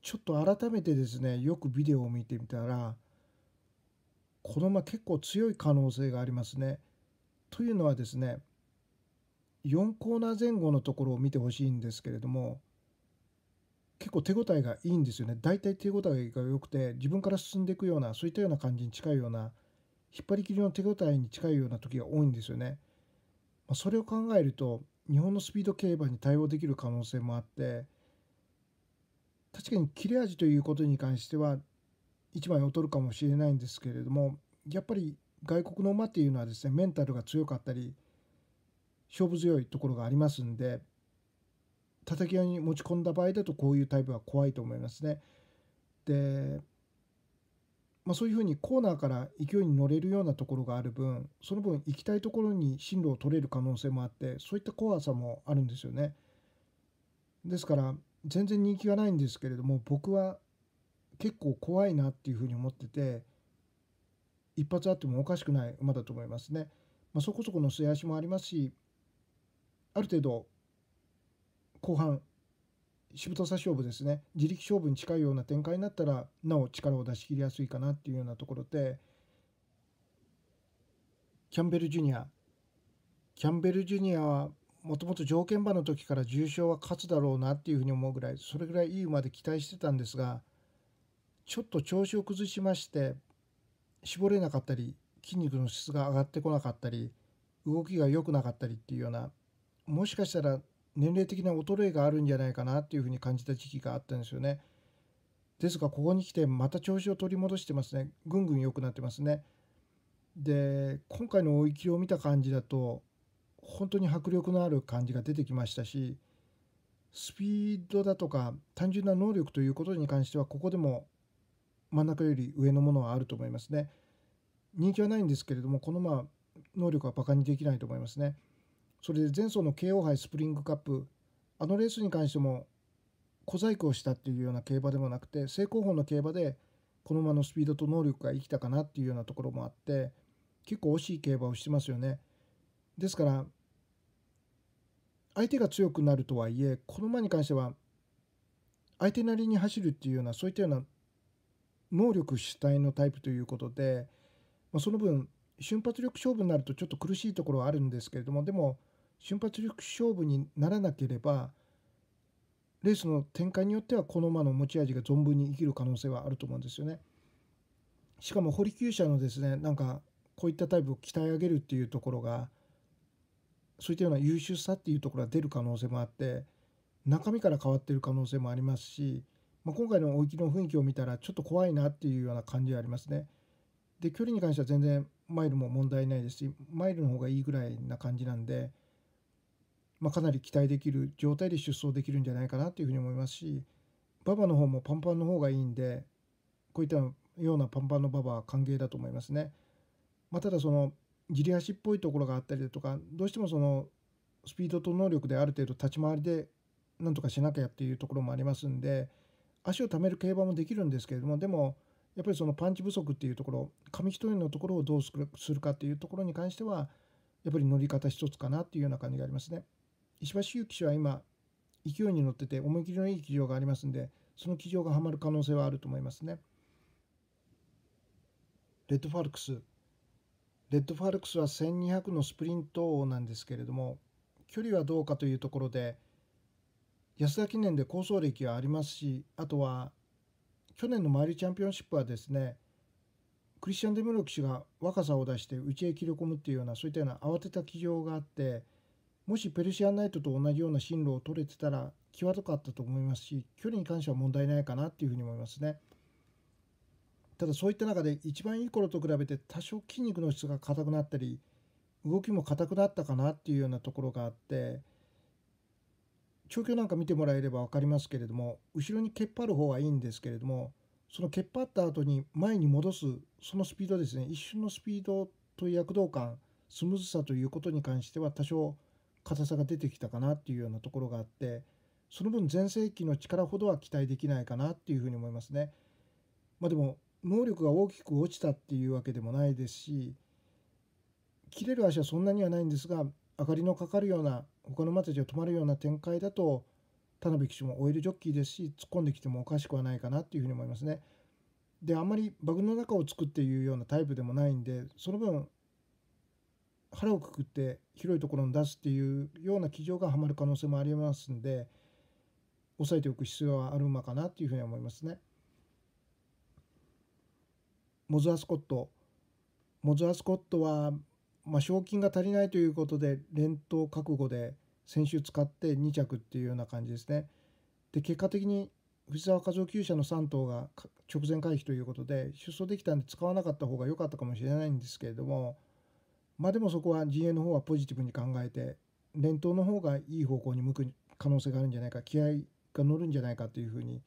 ちょっと改めてですねよくビデオを見てみたらこの馬結構強い可能性がありますね。というのはですね4コーナー前後のところを見てほしいんですけれども結構手応えがいいんですよね大体手応えが良くて自分から進んでいくようなそういったような感じに近いような引っ張り切りの手応えに近いような時が多いんですよね。まあ、それを考えると日本のスピード競馬に対応できる可能性もあって確かに切れ味ということに関しては1枚劣るかもしれないんですけれどもやっぱり外国の馬っていうのはですねメンタルが強かったり勝負強いところがありますんで叩き屋に持ち込んだ場合だとこういうタイプは怖いと思いますね。で、まあ、そういうふうにコーナーから勢いに乗れるようなところがある分その分行きたいところに進路を取れる可能性もあってそういった怖さもあるんですよね。ですから全然人気がないんですけれども僕は結構怖いなっていうふうに思ってて一発あってもおかしくない馬だと思いますね。まあ、そこそこの素足もありますしある程度後半しぶとさ勝負ですね自力勝負に近いような展開になったらなお力を出し切りやすいかなっていうようなところでキャンベルジュニアキャンベルジュニアはもともと条件馬の時から重賞は勝つだろうなっていうふうに思うぐらいそれぐらいいい馬で期待してたんですがちょっと調子を崩しまして絞れなかったり筋肉の質が上がってこなかったり動きが良くなかったりっていうようなもしかしたら年齢的な衰えがあるんじゃないかなっていうふうに感じた時期があったんですよね。ですがここに来てまた調子を取り戻してますねぐんぐん良くなってますね。で今回の追い切りを見た感じだと本当に迫力のある感じが出てきましたしスピードだとか単純な能力ということに関してはここでも真ん中より上のものはあると思いますね。人気はないんですけれどもこのまま能力はバカにできないと思いますね。それで前走の KO 杯スプリングカップあのレースに関しても小細工をしたっていうような競馬でもなくて正攻法の競馬でこの馬のスピードと能力が生きたかなっていうようなところもあって結構惜しい競馬をしてますよね。ですから相手が強くなるとはいえこの馬に関しては相手なりに走るっていうようなそういったような能力主体のタイプということで、まあ、その分瞬発力勝負になるとちょっと苦しいところはあるんですけれどもでも瞬発力勝負にならなければレースの展開によってはこの馬の持ち味が存分に生きる可能性はあると思うんですよね。しかも堀厩舎のですねなんかこういったタイプを鍛え上げるっていうところがそういったような優秀さっていうところが出る可能性もあって中身から変わってる可能性もありますし、まあ、今回の大りの雰囲気を見たらちょっと怖いなっていうような感じはありますね。で距離に関しては全然マイルも問題ないですしマイルの方がいいぐらいな感じなんで。まあ、かなり期待できる状態で出走できるんじゃないかなというふうに思いますし馬場の方もパンパンの方がいいんでこういったようなパンパンの馬場は歓迎だと思いますね。まあ、ただそのギリ足っぽいところがあったりだとかどうしてもそのスピードと能力である程度立ち回りでなんとかしなきゃっていうところもありますんで足をためる競馬もできるんですけれどもでもやっぱりそのパンチ不足っていうところ紙一重のところをどうするかっていうところに関してはやっぱり乗り方一つかなっていうような感じがありますね。石橋勇騎手は今勢いに乗ってて思い切りのいい騎乗がありますんでその騎乗がはまる可能性はあると思いますね。レッドファルクスレッドファルクスは1200のスプリント王なんですけれども距離はどうかというところで安田記念で構想歴はありますしあとは去年のマイルチャンピオンシップはですねクリスチャン・デムロ騎手が若さを出して内へ切り込むっていうようなそういったような慌てた騎乗があってもしペルシアンナイトと同じような進路を取れてたら際どかったと思いますし距離に関しては問題ないかなっていうふうに思いますねただそういった中で一番いい頃と比べて多少筋肉の質が硬くなったり動きも硬くなったかなっていうようなところがあって調教なんか見てもらえれば分かりますけれども後ろに蹴っ張る方はいいんですけれどもその蹴っ張った後に前に戻すそのスピードですね一瞬のスピードという躍動感スムーズさということに関しては多少硬さが出てきたかなっていうようなところがあってその分全盛期の力ほどは期待できないかなっていうふうに思いますね。まあ、でも能力が大きく落ちたっていうわけでもないですし切れる足はそんなにはないんですが明かりのかかるような他の馬たちが止まるような展開だと田辺騎手もオイルジョッキーですし突っ込んできてもおかしくはないかなっていうふうに思いますね。であんまりバグの中をつくっていうようなタイプでもないんでその分腹をくくって広いところに出すっていうような企業がはまる可能性もありますんで抑えておく必要はある馬かなっていうふうに思いますね。モズアスコットモズアスコットは、まあ、賞金が足りないということで連投覚悟で先週使って2着っていうような感じですね。で結果的に藤沢和夫厩舎の3頭が直前回避ということで出走できたんで使わなかった方が良かったかもしれないんですけれどもまあでもそこは陣営の方はポジティブに考えて連投の方がいい方向に向く可能性があるんじゃないか気合が乗るんじゃないかというふうに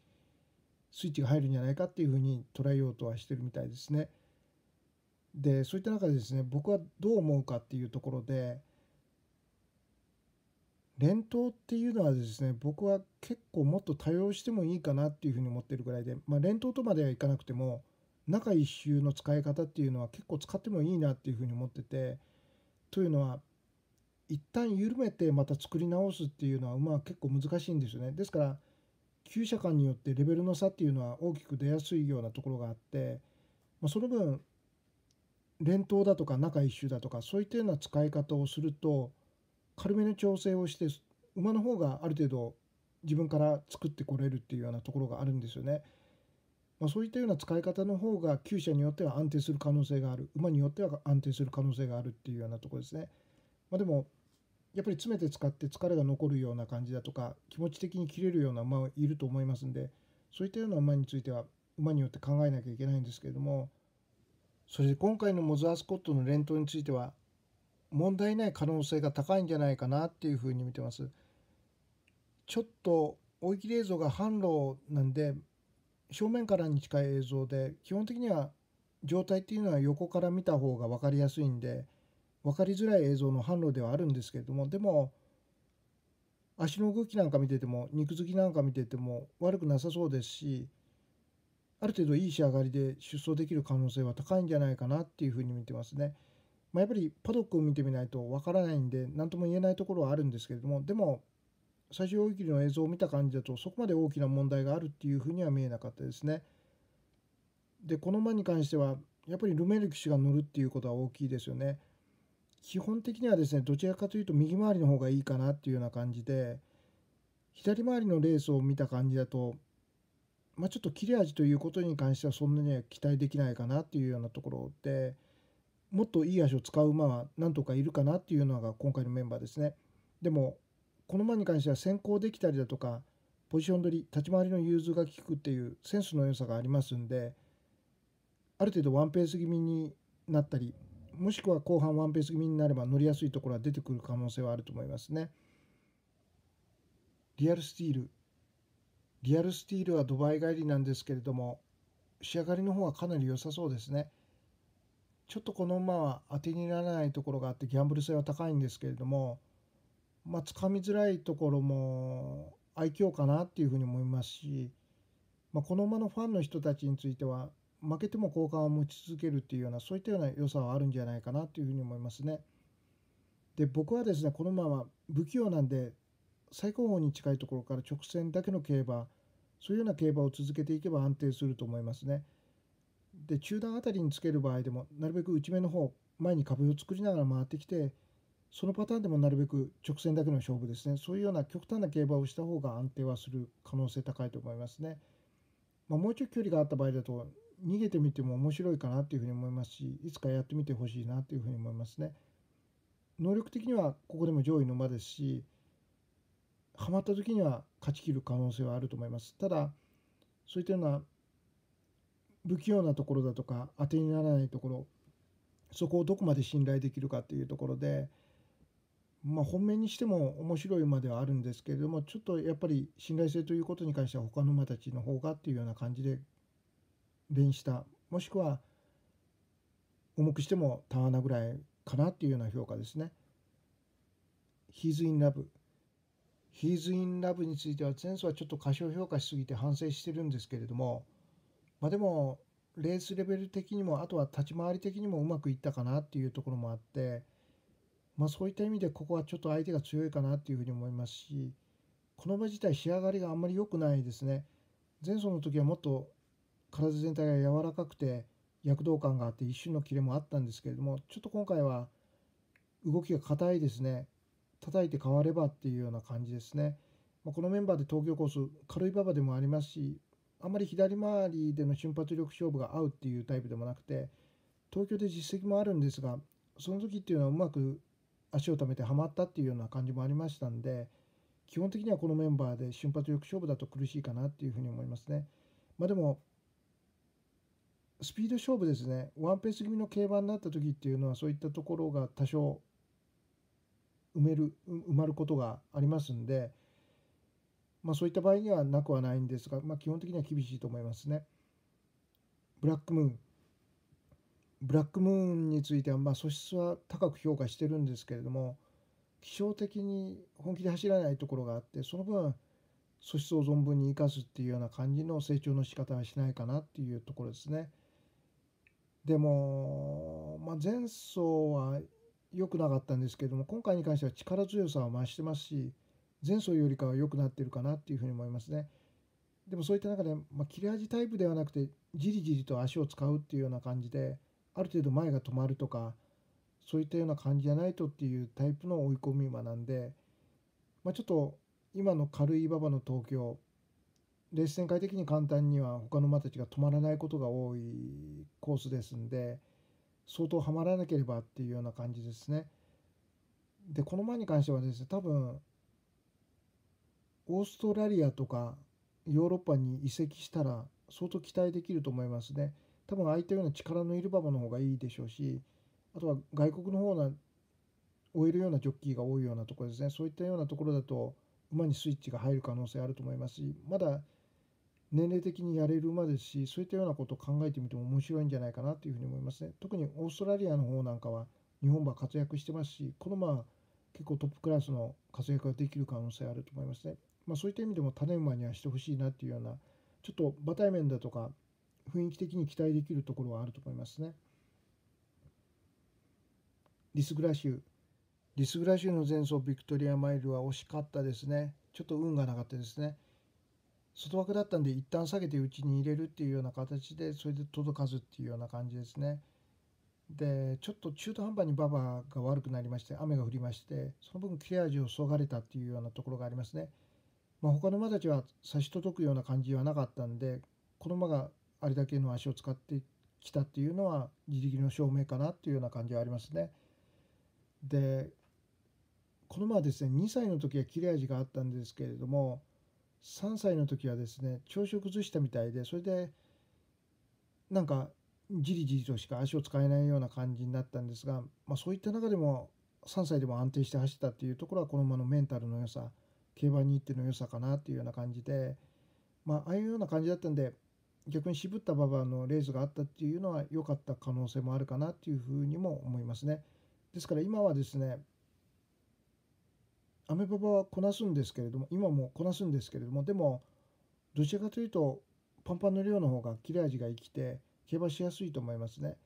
スイッチが入るんじゃないかっていうふうに捉えようとはしてるみたいですね。でそういった中でですね僕はどう思うかっていうところで連投っていうのはですね僕は結構もっと多用してもいいかなっていうふうに思ってるぐらいで、まあ、連投とまではいかなくても中一周の使い方っていうのは結構使ってもいいなっていうふうに思っててというのは一旦緩めてまた作り直すっていうのはまあ結構難しいんですよね。ですから旧車間によってレベルの差っていうのは大きく出やすいようなところがあって、まあ、その分連投だとか中一周だとかそういったような使い方をすると軽めの調整をして馬の方がある程度自分から作ってこれるっていうようなところがあるんですよね。まあ、そういったような使い方の方が厩舎によっては安定する可能性がある馬によっては安定する可能性があるっていうようなとこですね、まあ、でもやっぱり詰めて使って疲れが残るような感じだとか気持ち的に切れるような馬はいると思いますんでそういったような馬については馬によって考えなきゃいけないんですけれどもそれで今回のモザアスコットの連投については問題ない可能性が高いんじゃないかなっていうふうに見てます。ちょっと追い切れ像が反路なんで正面からに近い映像で基本的には状態っていうのは横から見た方が分かりやすいんで分かりづらい映像の販路ではあるんですけれどもでも足の動きなんか見てても肉付きなんか見てても悪くなさそうですしある程度いい仕上がりで出走できる可能性は高いんじゃないかなっていうふうに見てますね。まあ、やっぱりパドックを見てみないとわからないんで何とも言えないところはあるんですけれどもでも最終大切りの映像を見た感じだとそこまで大きな問題があるっていうふうには見えなかったですね。でこの馬に関してはやっぱりルメル騎手が乗るっていうことは大きいですよね。基本的にはですねどちらかというと右回りの方がいいかなっていうような感じで左回りのレースを見た感じだと、まあ、ちょっと切れ味ということに関してはそんなには期待できないかなっていうようなところでもっといい足を使う馬は何とかいるかなっていうのが今回のメンバーですね。でもこの馬に関しては先行できたりだとかポジション取り立ち回りの融通が利くっていうセンスの良さがありますんである程度ワンペース気味になったりもしくは後半ワンペース気味になれば乗りやすいところは出てくる可能性はあると思いますね。リアルスティールリアルスティールはドバイ帰りなんですけれども仕上がりの方はかなり良さそうですね。ちょっとこの馬は当てにならないところがあってギャンブル性は高いんですけれどもまあ、つかみづらいところも愛嬌かなっていうふうに思いますし、まあ、この馬のファンの人たちについては負けても好感を持ち続けるっていうようなそういったような良さはあるんじゃないかなというふうに思いますね。で僕はですねこの馬は不器用なんで最高峰に近いところから直線だけの競馬そういうような競馬を続けていけば安定すると思いますね。で中段あたりにつける場合でもなるべく内目の方前に壁を作りながら回ってきてそのパターンでもなるべく直線だけの勝負ですねそういうような極端な競馬をした方が安定はする可能性高いと思いますね。まあ、もうちょい距離があった場合だと逃げてみても面白いかなというふうに思いますしいつかやってみてほしいなというふうに思いますね。能力的にはここでも上位の馬ですしはまった時には勝ちきる可能性はあると思います。ただそういったような不器用なところだとか当てにならないところそこをどこまで信頼できるかっていうところでまあ、本命にしても面白い馬ではあるんですけれどもちょっとやっぱり信頼性ということに関しては他の馬たちの方がっていうような感じで連したもしくは重くしてもたわなぐらいかなっていうような評価ですね。He's in Love He's in Love については前走はちょっと過小評価しすぎて反省してるんですけれどもまあでもレースレベル的にもあとは立ち回り的にもうまくいったかなっていうところもあって。まあ、そういった意味でここはちょっと相手が強いかなっていうふうに思いますしこの場自体仕上がりがあんまり良くないですね前走の時はもっと体全体が柔らかくて躍動感があって一瞬のキレもあったんですけれどもちょっと今回は動きが硬いですね叩いて変わればっていうような感じですね、まあ、このメンバーで東京コース軽い馬場でもありますしあんまり左回りでの瞬発力勝負が合うっていうタイプでもなくて東京で実績もあるんですがその時っていうのはうまく足を止めてはまったっていうような感じもありましたんで基本的にはこのメンバーで瞬発力勝負だと苦しいかなっていうふうに思いますね。まあ、でもスピード勝負ですねワンペース気味の競馬になった時っていうのはそういったところが多少埋める埋まることがありますんで、まあ、そういった場合にはなくはないんですが、まあ、基本的には厳しいと思いますね。ブラックムーンブラックムーンについてはまあ素質は高く評価してるんですけれども気象的に本気で走らないところがあってその分素質を存分に生かすっていうような感じの成長の仕方はしないかなっていうところですね。でも、まあ、前走は良くなかったんですけれども今回に関しては力強さは増してますし前走よりかは良くなってるかなっていうふうに思いますね。でもそういった中で、まあ、切れ味タイプではなくてじりじりと足を使うっていうような感じである程度前が止まるとかそういったような感じじゃないとっていうタイプの追い込み馬なんで、まあ、ちょっと今の軽い馬場の東京レース展開的に簡単には他の馬たちが止まらないことが多いコースですんで相当はまらなければっていうような感じですね。でこの馬に関してはですね多分オーストラリアとかヨーロッパに移籍したら相当期待できると思いますね。多分ああいったような力のいる馬場の方がいいでしょうしあとは外国の方が終えるようなジョッキーが多いようなところですねそういったようなところだと馬にスイッチが入る可能性あると思いますしまだ年齢的にやれる馬ですしそういったようなことを考えてみても面白いんじゃないかなというふうに思いますね特にオーストラリアの方なんかは日本馬活躍してますしこの馬結構トップクラスの活躍ができる可能性あると思いますね、まあ、そういった意味でも種馬にはしてほしいなっていうようなちょっと馬体面だとか雰囲気的に期待できるところはあると思いますね。リスグラ州リスグラ州の前走ビクトリアマイルは惜しかったですね。ちょっと運がなかったですね。外枠だったんで一旦下げて内に入れるっていうような形でそれで届かずっていうような感じですね。でちょっと中途半端に馬場が悪くなりまして雨が降りましてその分切れ味をそがれたっていうようなところがありますね。まあ、他の馬たちは差し届くような感じはなかったんでこの馬があれだけの足を使ってきたっていうのは自力の証明かなっていうような感じはありますね。でこのままですね2歳の時は切れ味があったんですけれども3歳の時はですね調子を崩したみたいでそれでなんかじりじりとしか足を使えないような感じになったんですが、まあ、そういった中でも3歳でも安定して走ったっていうところはこの馬のメンタルの良さ競馬に行っての良さかなっていうような感じで、まあ、ああいうような感じだったんで逆に渋った馬場のレースがあったっていうのは良かった可能性もあるかなっていうふうにも思いますね。ですから今はですねアメババはこなすんですけれども今もこなすんですけれどもでもどちらかというとパンパンの量の方が切れ味が生きて競馬しやすいと思いますね。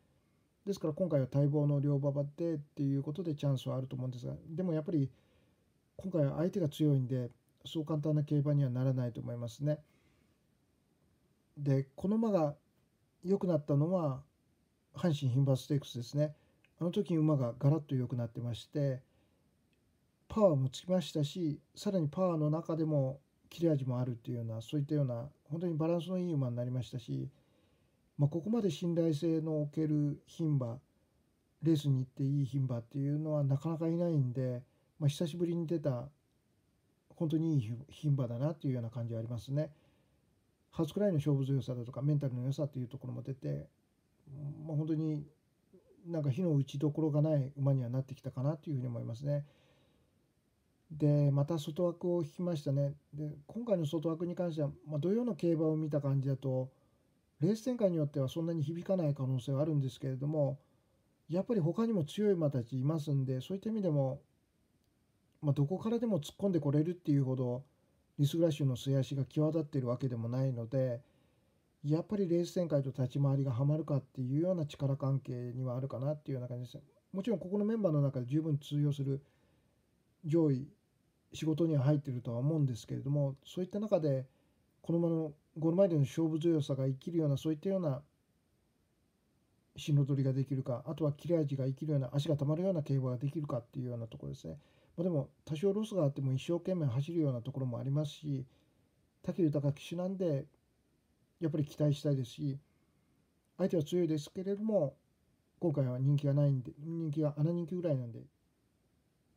ですから今回は待望の両馬場でっていうことでチャンスはあると思うんですがでもやっぱり今回は相手が強いんでそう簡単な競馬にはならないと思いますね。でこの馬が良くなったのは阪神牝馬ステークスですねあの時に馬がガラッと良くなってましてパワーもつきましたしさらにパワーの中でも切れ味もあるっていうようなそういったような本当にバランスのいい馬になりましたし、まあ、ここまで信頼性のおける牝馬レースに行っていい牝馬っていうのはなかなかいないんで、まあ、久しぶりに出た本当にいい牝馬だなっていうような感じはありますね。初くらいの勝負強さだとかメンタルの良さっていうところも出て、まあ、本当になんか火の打ちどころがない馬にはなってきたかなというふうに思いますね。でまた外枠を引きましたね。で今回の外枠に関しては、まあ、同様の競馬を見た感じだとレース展開によってはそんなに響かない可能性はあるんですけれどもやっぱり他にも強い馬たちいますんでそういった意味でも、まあ、どこからでも突っ込んでこれるっていうほどリスグラッシュの末足が際立っているわけでもないのでやっぱりレース展開と立ち回りがはまるかっていうような力関係にはあるかなっていうような感じですもちろんここのメンバーの中で十分通用する上位仕事には入ってるとは思うんですけれどもそういった中でこのままのゴール前での勝負強さが生きるようなそういったような芯の取りができるかあとは切れ味が生きるような足がたまるような競馬ができるかっていうようなところですね。まあ、でも多少ロスがあっても一生懸命走るようなところもありますし武豊騎手なんでやっぱり期待したいですし相手は強いですけれども今回は人気がないんで人気が穴人気ぐらいなんで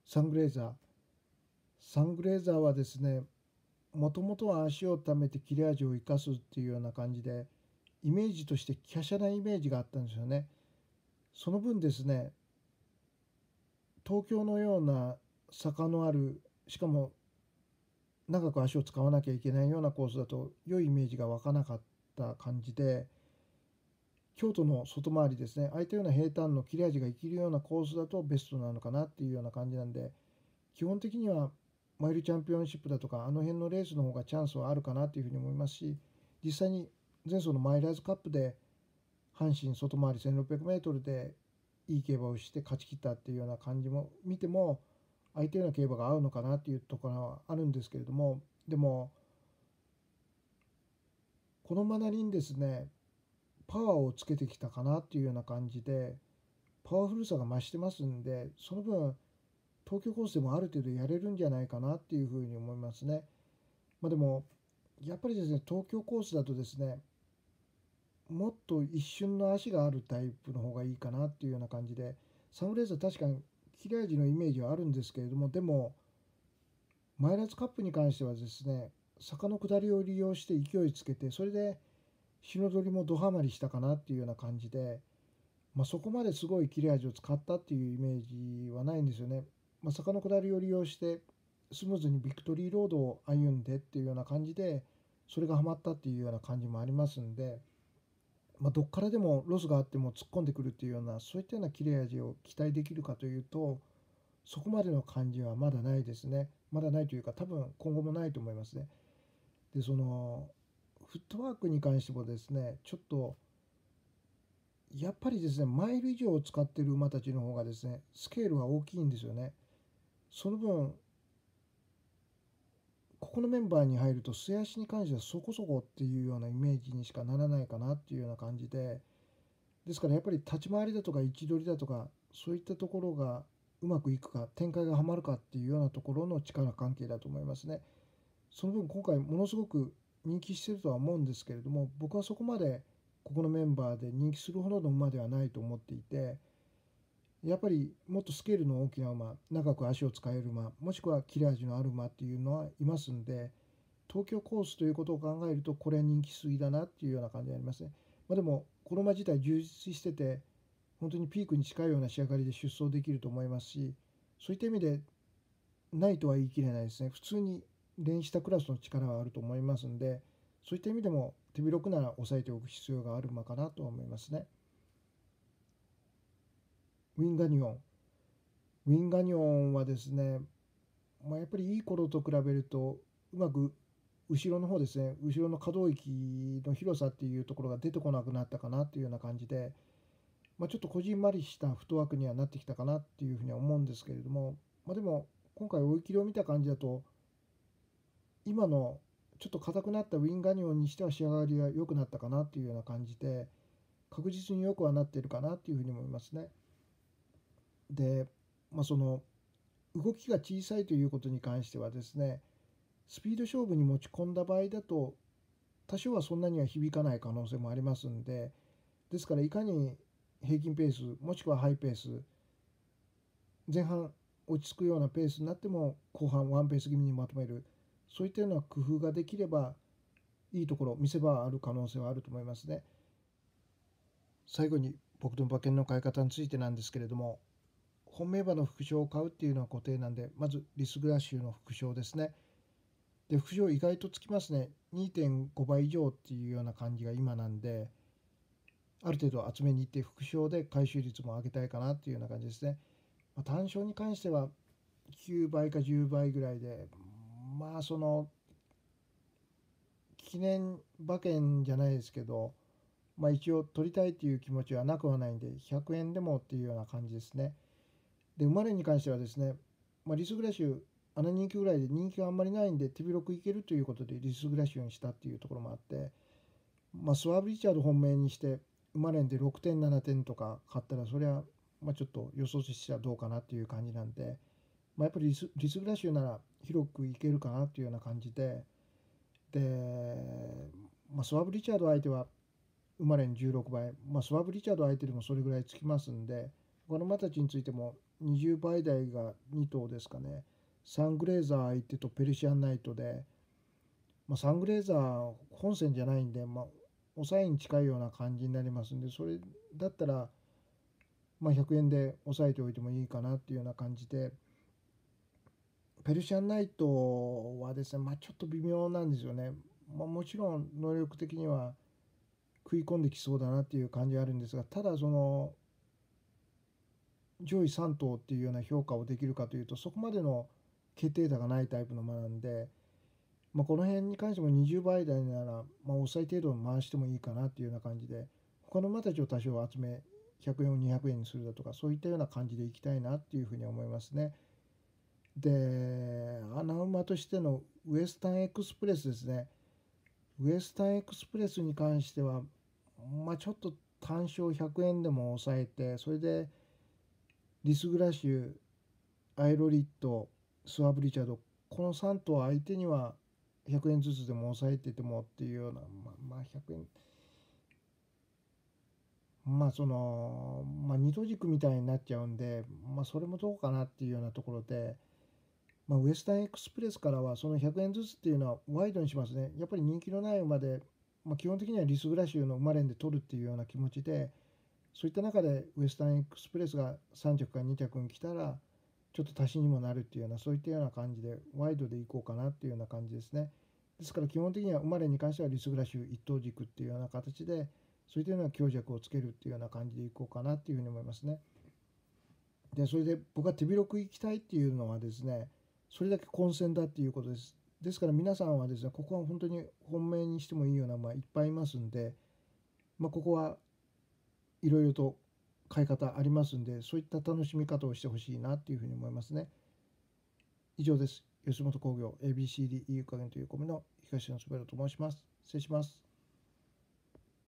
サングレーザーサングレーザーはですねもともとは足をためて切れ味を生かすっていうような感じでイメージとして華奢なイメージがあったんですよね。その分ですね東京のような坂のあるしかも長く足を使わなきゃいけないようなコースだと良いイメージが湧かなかった感じで京都の外回りですねああいったような平坦の切れ味が生きるようなコースだとベストなのかなっていうような感じなんで基本的にはマイルチャンピオンシップだとかあの辺のレースの方がチャンスはあるかなっていうふうに思いますし実際に前走のマイラーズカップで阪神外回り 1600m でいい競馬をして勝ちきったっていうような感じも見ても相手の競馬が合うのかなっていうところはあるんですけれどもでもこの学びにですねパワーをつけてきたかなっていうような感じでパワフルさが増してますんでその分東京コースでもある程度やれるんじゃないかなっていうふうに思いますね。まあ、でもやっぱりですね東京コースだとですねもっと一瞬の足があるタイプの方がいいかなっていうような感じでサムレーザー確かに切れ味のイメージはあるんですけれどもでもマイナスカップに関してはですね坂の下りを利用して勢いつけてそれで篠取りもどハマりしたかなっていうような感じで、まあ、そこまですごい切れ味を使ったっていうイメージはないんですよね。まあ、坂の下りを利用してスムーズにビクトリーロードを歩んでっていうような感じでそれがハマったっていうような感じもありますんで。まあ、どっからでもロスがあっても突っ込んでくるっていうようなそういったような切れ味を期待できるかというとそこまでの感じはまだないですねまだないというか多分今後もないと思いますね。でそのフットワークに関してもですねちょっとやっぱりですねマイル以上を使ってる馬たちの方がですねスケールは大きいんですよね。その分ここのメンバーに入ると末足に関してはそこそこっていうようなイメージにしかならないかなっていうような感じでですからやっぱり立ち回りだとか位置取りだとかそういったところがうまくいくか展開がはまるかっていうようなところの力関係だと思いますね。その分今回ものすごく人気してるとは思うんですけれども僕はそこまでここのメンバーで人気するほどの馬ではないと思っていて。やっぱりもっとスケールの大きな馬長く足を使える馬もしくは切れ味のある馬っていうのはいますんで東京コースということを考えるとこれは人気すぎだなっていうような感じがありますね。まあ、でもこの馬自体充実してて本当にピークに近いような仕上がりで出走できると思いますしそういった意味でないとは言い切れないですね普通に連したクラスの力はあると思いますんでそういった意味でも手広くなら抑えておく必要がある馬かなと思いますね。ウィンガニオンウィンガニオンはですね、まあ、やっぱりいい頃と比べるとうまく後ろの方ですね後ろの可動域の広さっていうところが出てこなくなったかなっていうような感じで、まあ、ちょっとこじんまりしたフットワークにはなってきたかなっていうふうには思うんですけれども、まあ、でも今回追い切りを見た感じだと今のちょっと硬くなったウィンガニオンにしては仕上がりが良くなったかなっていうような感じで確実に良くはなってるかなっていうふうに思いますね。で、まあ、その動きが小さいということに関してはですねスピード勝負に持ち込んだ場合だと多少はそんなには響かない可能性もありますんでですからいかに平均ペースもしくはハイペース前半落ち着くようなペースになっても後半ワンペース気味にまとめるそういったような工夫ができればいいところ見せ場ある可能性はあると思いますね。最後に僕の馬券の買い方についてなんですけれども本命馬の副賞を買うっていうのは固定なんで、まずリスグラッシュの副賞ですね。で、副賞意外とつきますね。2.5倍以上っていうような感じが今なんで、ある程度集めに行って副賞で回収率も上げたいかなっていうような感じですね。まあ、単勝に関しては9倍か10倍ぐらいで、まあその、記念馬券じゃないですけど、まあ、一応取りたいっていう気持ちはなくはないんで、100円でもっていうような感じですね。でまれに関してはですね、まあ、リスグラシュあの人気ぐらいで人気があんまりないんで手広くいけるということでリスグラシュにしたっていうところもあって、まあ、スワブ・リチャード本命にして生まれんで6点7点とか買ったらそりゃまあ、ちょっと予想してはどうかなっていう感じなんで、まあ、やっぱりリスリスグラシュなら広くいけるかなっていうような感じでで、まあ、スワブ・リチャード相手は生まれん16倍、まあ、スワブ・リチャード相手でもそれぐらいつきますんでこの馬たちについても20倍台が2頭ですかねサングレーザー相手とペルシアンナイトで、まあ、サングレーザー本線じゃないんで、まあ、抑えに近いような感じになりますんでそれだったら、まあ、100円で抑えておいてもいいかなっていうような感じでペルシアンナイトはですね、まあ、ちょっと微妙なんですよね、まあ、もちろん能力的には食い込んできそうだなっていう感じはあるんですがただその上位3頭っていうような評価をできるかというとそこまでの決定打がないタイプの馬なんで、まあ、この辺に関しても20倍台なら、まあ、抑え程度回してもいいかなっていうような感じで他の馬たちを多少集め100円を200円にするだとかそういったような感じでいきたいなっていうふうに思いますね。で穴馬としてのウエスタンエクスプレスですねウエスタンエクスプレスに関しては、まあ、ちょっと単勝100円でも抑えてそれでディスグラシュアイロリットスワブリチャードこの3頭相手には100円ずつでも抑えててもっていうようなまあまあ100円まあその、まあ、二頭軸みたいになっちゃうんで、まあ、それもどうかなっていうようなところで、まあ、ウエスタンエクスプレスからはその100円ずつっていうのはワイドにしますねやっぱり人気のない馬で、まあ、基本的にはリスグラシュの馬連で取るっていうような気持ちでそういった中でウエスタンエクスプレスが3着から2着に来たらちょっと足しにもなるっていうようなそういったような感じでワイドで行こうかなっていうような感じですね。ですから基本的には生まれに関してはリスグラシュ一等軸っていうような形でそういったような強弱をつけるっていうような感じで行こうかなっていうふうに思いますね。でそれで僕は手広く行きたいっていうのはですねそれだけ混戦だっていうことです。ですから皆さんはですねここは本当に本命にしてもいいような馬いっぱいいますんで、まあ、ここはいろいろと買い方ありますんでそういった楽しみ方をしてほしいなっていうふうに思いますね。以上です。吉本興業 ABCDE 加減というコミの東野すべと申します。失礼します。